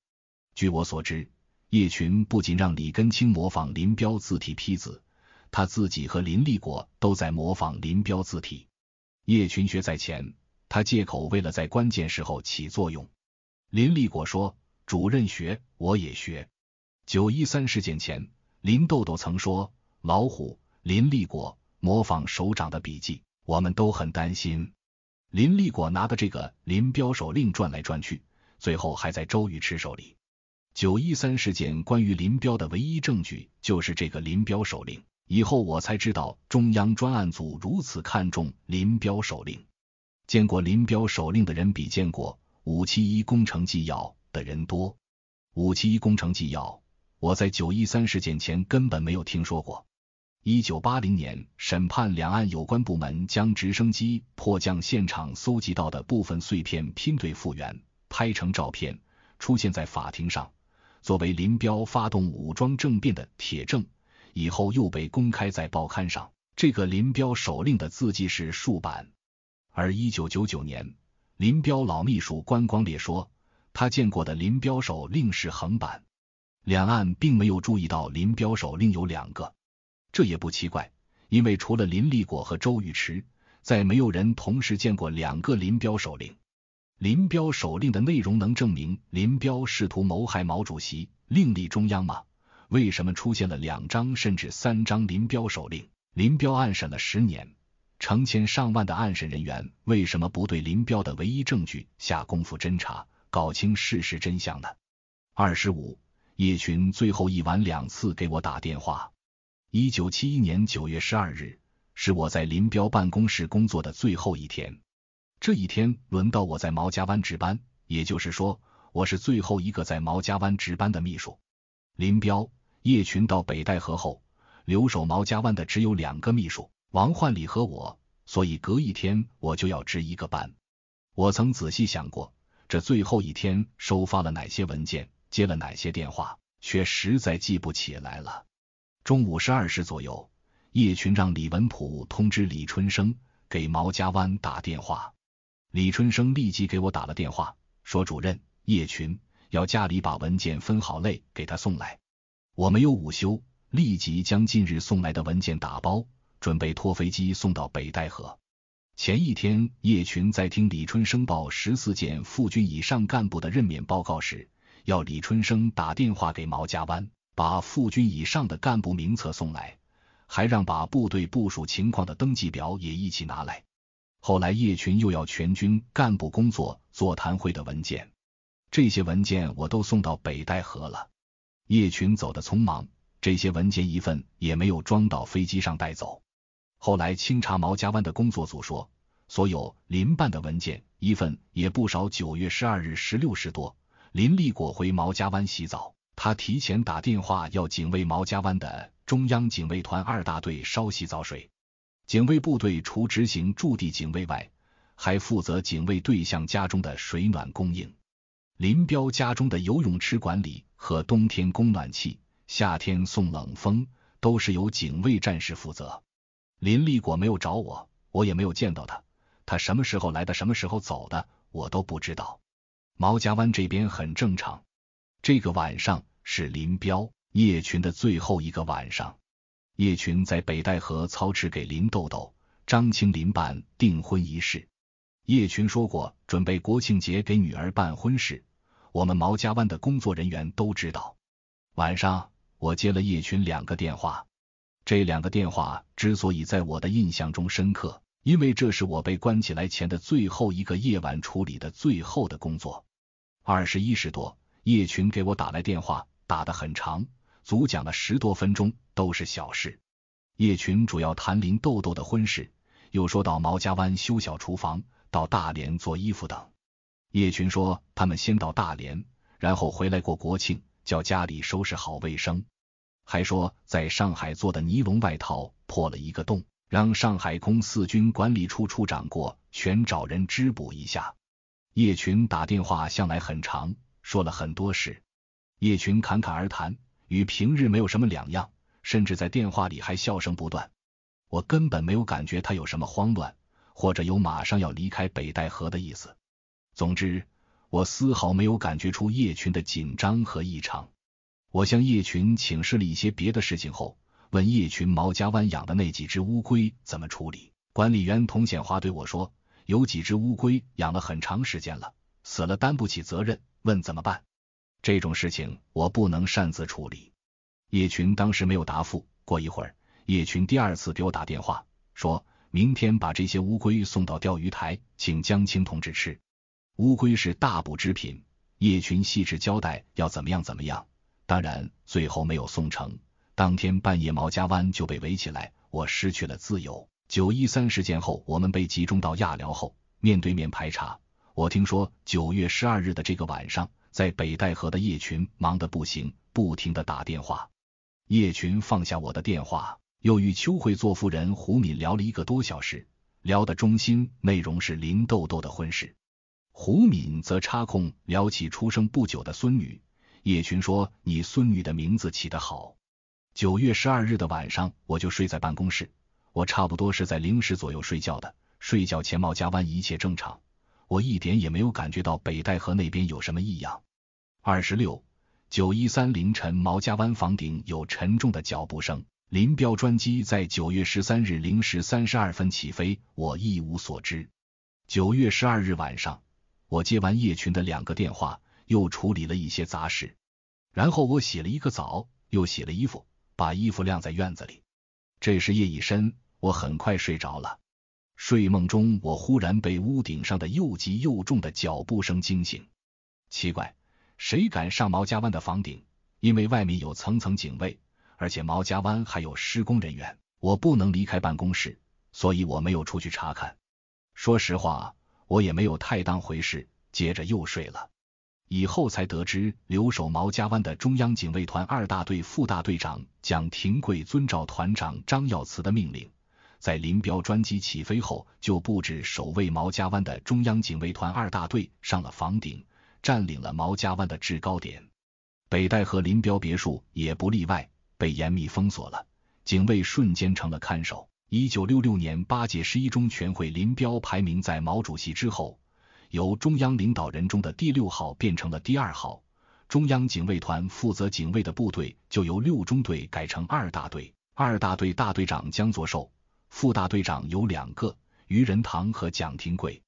据我所知，叶群不仅让李根清模仿林彪字体批字，他自己和林立国都在模仿林彪字体。叶群学在前，他借口为了在关键时候起作用。林立果说：“主任学，我也学。”九一三事件前，林豆豆曾说：“老虎林立果模仿首长的笔记，我们都很担心。”林立果拿的这个林彪手令转来转去，最后还在周宇驰手里。九一三事件关于林彪的唯一证据就是这个林彪手令。以后我才知道，中央专案组如此看重林彪手令。见过林彪手令的人比见过“五七一工程纪要”的人多。“五七一工程纪要”，我在九一三事件前根本没有听说过。一九八零年审判两岸有关部门将直升机迫降现场搜集到的部分碎片拼对复原，拍成照片，出现在法庭上，作为林彪发动武装政变的铁证。以后又被公开在报刊上。这个林彪手令的字迹是竖版，而一九九九年林彪老秘书关光烈说，他见过的林彪手令是横版。两岸并没有注意到林彪手令有两个，这也不奇怪，因为除了林立果和周玉池，再没有人同时见过两个林彪手令。林彪手令的内容能证明林彪试图谋害毛主席、另立中央吗？为什么出现了两张甚至三张林彪手令？林彪案审了十年，成千上万的案审人员为什么不对林彪的唯一证据下功夫侦查，搞清事实真相呢？二十五，叶群最后一晚两次给我打电话。一九七一年九月十二日是我在林彪办公室工作的最后一天。这一天轮到我在毛家湾值班，也就是说我是最后一个在毛家湾值班的秘书，林彪。叶群到北戴河后，留守毛家湾的只有两个秘书王焕礼和我，所以隔一天我就要值一个班。我曾仔细想过，这最后一天收发了哪些文件，接了哪些电话，却实在记不起来了。中午十二时左右，叶群让李文普通知李春生给毛家湾打电话，李春生立即给我打了电话，说：“主任，叶群要家里把文件分好类给他送来。”我没有午休，立即将近日送来的文件打包，准备拖飞机送到北戴河。前一天，叶群在听李春生报十四件副军以上干部的任免报告时，要李春生打电话给毛家湾，把副军以上的干部名册送来，还让把部队部署情况的登记表也一起拿来。后来，叶群又要全军干部工作座谈会的文件，这些文件我都送到北戴河了。叶群走的匆忙，这些文件一份也没有装到飞机上带走。后来清查毛家湾的工作组说，所有林办的文件一份也不少。九月十二日十六时多，林立果回毛家湾洗澡，他提前打电话要警卫毛家湾的中央警卫团二大队烧洗澡水。警卫部队除执行驻地警卫外，还负责警卫对象家中的水暖供应。林彪家中的游泳池管理和冬天供暖气、夏天送冷风，都是由警卫战士负责。林立果没有找我，我也没有见到他。他什么时候来的，什么时候走的，我都不知道。毛家湾这边很正常。这个晚上是林彪叶群的最后一个晚上。叶群在北戴河操持给林豆豆、张青林办订婚仪式。叶群说过，准备国庆节给女儿办婚事。我们毛家湾的工作人员都知道。晚上我接了叶群两个电话，这两个电话之所以在我的印象中深刻，因为这是我被关起来前的最后一个夜晚处理的最后的工作。二十一时多，叶群给我打来电话，打得很长，足讲了十多分钟，都是小事。叶群主要谈林豆豆的婚事，又说到毛家湾修小厨房、到大连做衣服等。叶群说：“他们先到大连，然后回来过国庆，叫家里收拾好卫生。还说在上海做的尼龙外套破了一个洞，让上海空四军管理处处长过，全找人织补一下。”叶群打电话向来很长，说了很多事。叶群侃侃而谈，与平日没有什么两样，甚至在电话里还笑声不断。我根本没有感觉他有什么慌乱，或者有马上要离开北戴河的意思。总之，我丝毫没有感觉出叶群的紧张和异常。我向叶群请示了一些别的事情后，问叶群毛家湾养的那几只乌龟怎么处理。管理员童显华对我说，有几只乌龟养了很长时间了，死了担不起责任，问怎么办？这种事情我不能擅自处理。叶群当时没有答复。过一会儿，叶群第二次给我打电话，说明天把这些乌龟送到钓鱼台，请江青同志吃。乌龟是大补之品。叶群细致交代要怎么样怎么样，当然最后没有送成。当天半夜，毛家湾就被围起来，我失去了自由。九一三事件后，我们被集中到亚辽后，面对面排查。我听说九月十二日的这个晚上，在北戴河的叶群忙得不行，不停的打电话。叶群放下我的电话，又与秋会做夫人胡敏聊了一个多小时，聊的中心内容是林豆豆的婚事。胡敏则插空聊起出生不久的孙女。叶群说：“你孙女的名字起得好。”九月十二日的晚上，我就睡在办公室，我差不多是在零时左右睡觉的。睡觉前，毛家湾一切正常，我一点也没有感觉到北戴河那边有什么异样。二十六九一三凌晨，毛家湾房顶有沉重的脚步声。林彪专机在九月十三日零时三十二分起飞，我一无所知。九月十二日晚上。我接完叶群的两个电话，又处理了一些杂事，然后我洗了一个澡，又洗了衣服，把衣服晾在院子里。这时夜已深，我很快睡着了。睡梦中，我忽然被屋顶上的又急又重的脚步声惊醒。奇怪，谁敢上毛家湾的房顶？因为外面有层层警卫，而且毛家湾还有施工人员，我不能离开办公室，所以我没有出去查看。说实话。我也没有太当回事，接着又睡了。以后才得知，留守毛家湾的中央警卫团二大队副大队长蒋廷贵，遵照团长张耀祠的命令，在林彪专机起飞后，就布置守卫毛家湾的中央警卫团二大队上了房顶，占领了毛家湾的制高点。北戴河林彪别墅也不例外，被严密封锁了，警卫瞬间成了看守。一九六六年八届十一中全会，林彪排名在毛主席之后，由中央领导人中的第六号变成了第二号。中央警卫团负责警卫的部队就由六中队改成二大队，二大队大队长江作寿，副大队长有两个：于仁堂和蒋廷贵。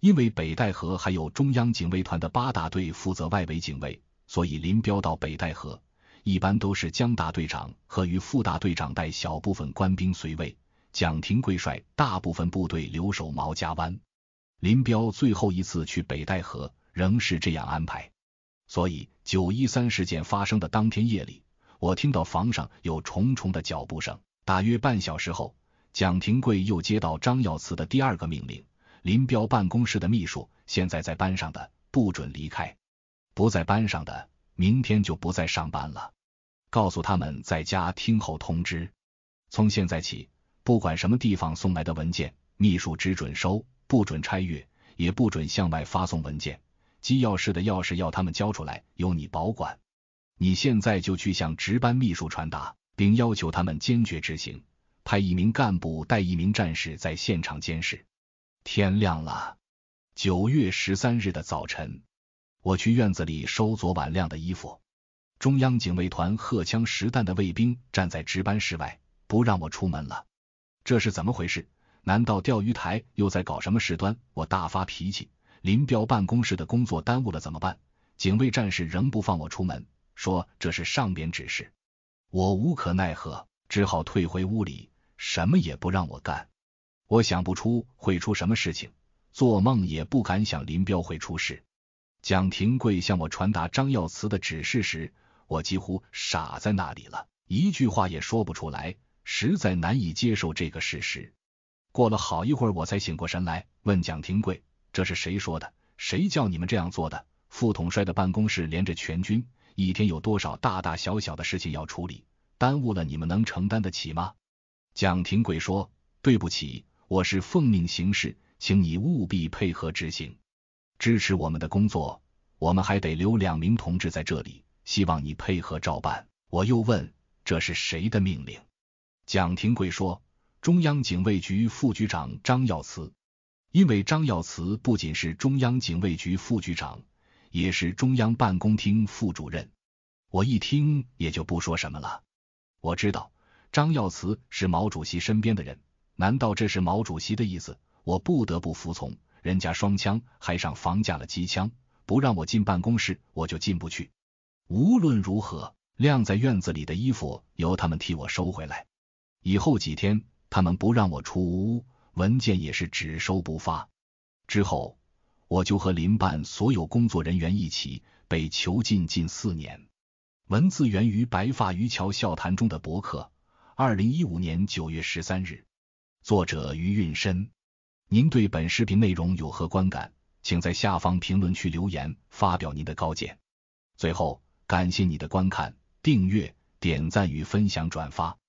因为北戴河还有中央警卫团的八大队负责外围警卫，所以林彪到北戴河一般都是江大队长和于副大队长带小部分官兵随卫。蒋廷贵率大部分部队留守毛家湾，林彪最后一次去北戴河仍是这样安排。所以九一三事件发生的当天夜里，我听到房上有重重的脚步声。大约半小时后，蒋廷贵又接到张耀祠的第二个命令：林彪办公室的秘书现在在班上的不准离开，不在班上的明天就不再上班了。告诉他们在家听候通知。从现在起。不管什么地方送来的文件，秘书只准收，不准拆阅，也不准向外发送文件。机要室的钥匙要他们交出来，由你保管。你现在就去向值班秘书传达，并要求他们坚决执行。派一名干部带一名战士在现场监视。天亮了，九月十三日的早晨，我去院子里收昨晚晾的衣服。中央警卫团荷枪实弹的卫兵站在值班室外，不让我出门了。这是怎么回事？难道钓鱼台又在搞什么事端？我大发脾气，林彪办公室的工作耽误了怎么办？警卫战士仍不放我出门，说这是上边指示。我无可奈何，只好退回屋里，什么也不让我干。我想不出会出什么事情，做梦也不敢想林彪会出事。蒋廷贵向我传达张耀祠的指示时，我几乎傻在那里了，一句话也说不出来。实在难以接受这个事实。过了好一会儿，我才醒过神来，问蒋廷贵：“这是谁说的？谁叫你们这样做的？”副统帅的办公室连着全军，一天有多少大大小小的事情要处理？耽误了你们能承担得起吗？蒋廷贵说：“对不起，我是奉命行事，请你务必配合执行，支持我们的工作。我们还得留两名同志在这里，希望你配合照办。”我又问：“这是谁的命令？”蒋廷贵说：“中央警卫局副局长张耀慈，因为张耀慈不仅是中央警卫局副局长，也是中央办公厅副主任。我一听也就不说什么了。我知道张耀慈是毛主席身边的人，难道这是毛主席的意思？我不得不服从。人家双枪还上房架了机枪，不让我进办公室，我就进不去。无论如何，晾在院子里的衣服由他们替我收回来。”以后几天，他们不让我出屋，文件也是只收不发。之后，我就和林办所有工作人员一起被囚禁近四年。文字源于《白发渔樵笑谈》中的博客，二零一五年九月十三日，作者于运深。您对本视频内容有何观感？请在下方评论区留言，发表您的高见。最后，感谢你的观看、订阅、点赞与分享转发。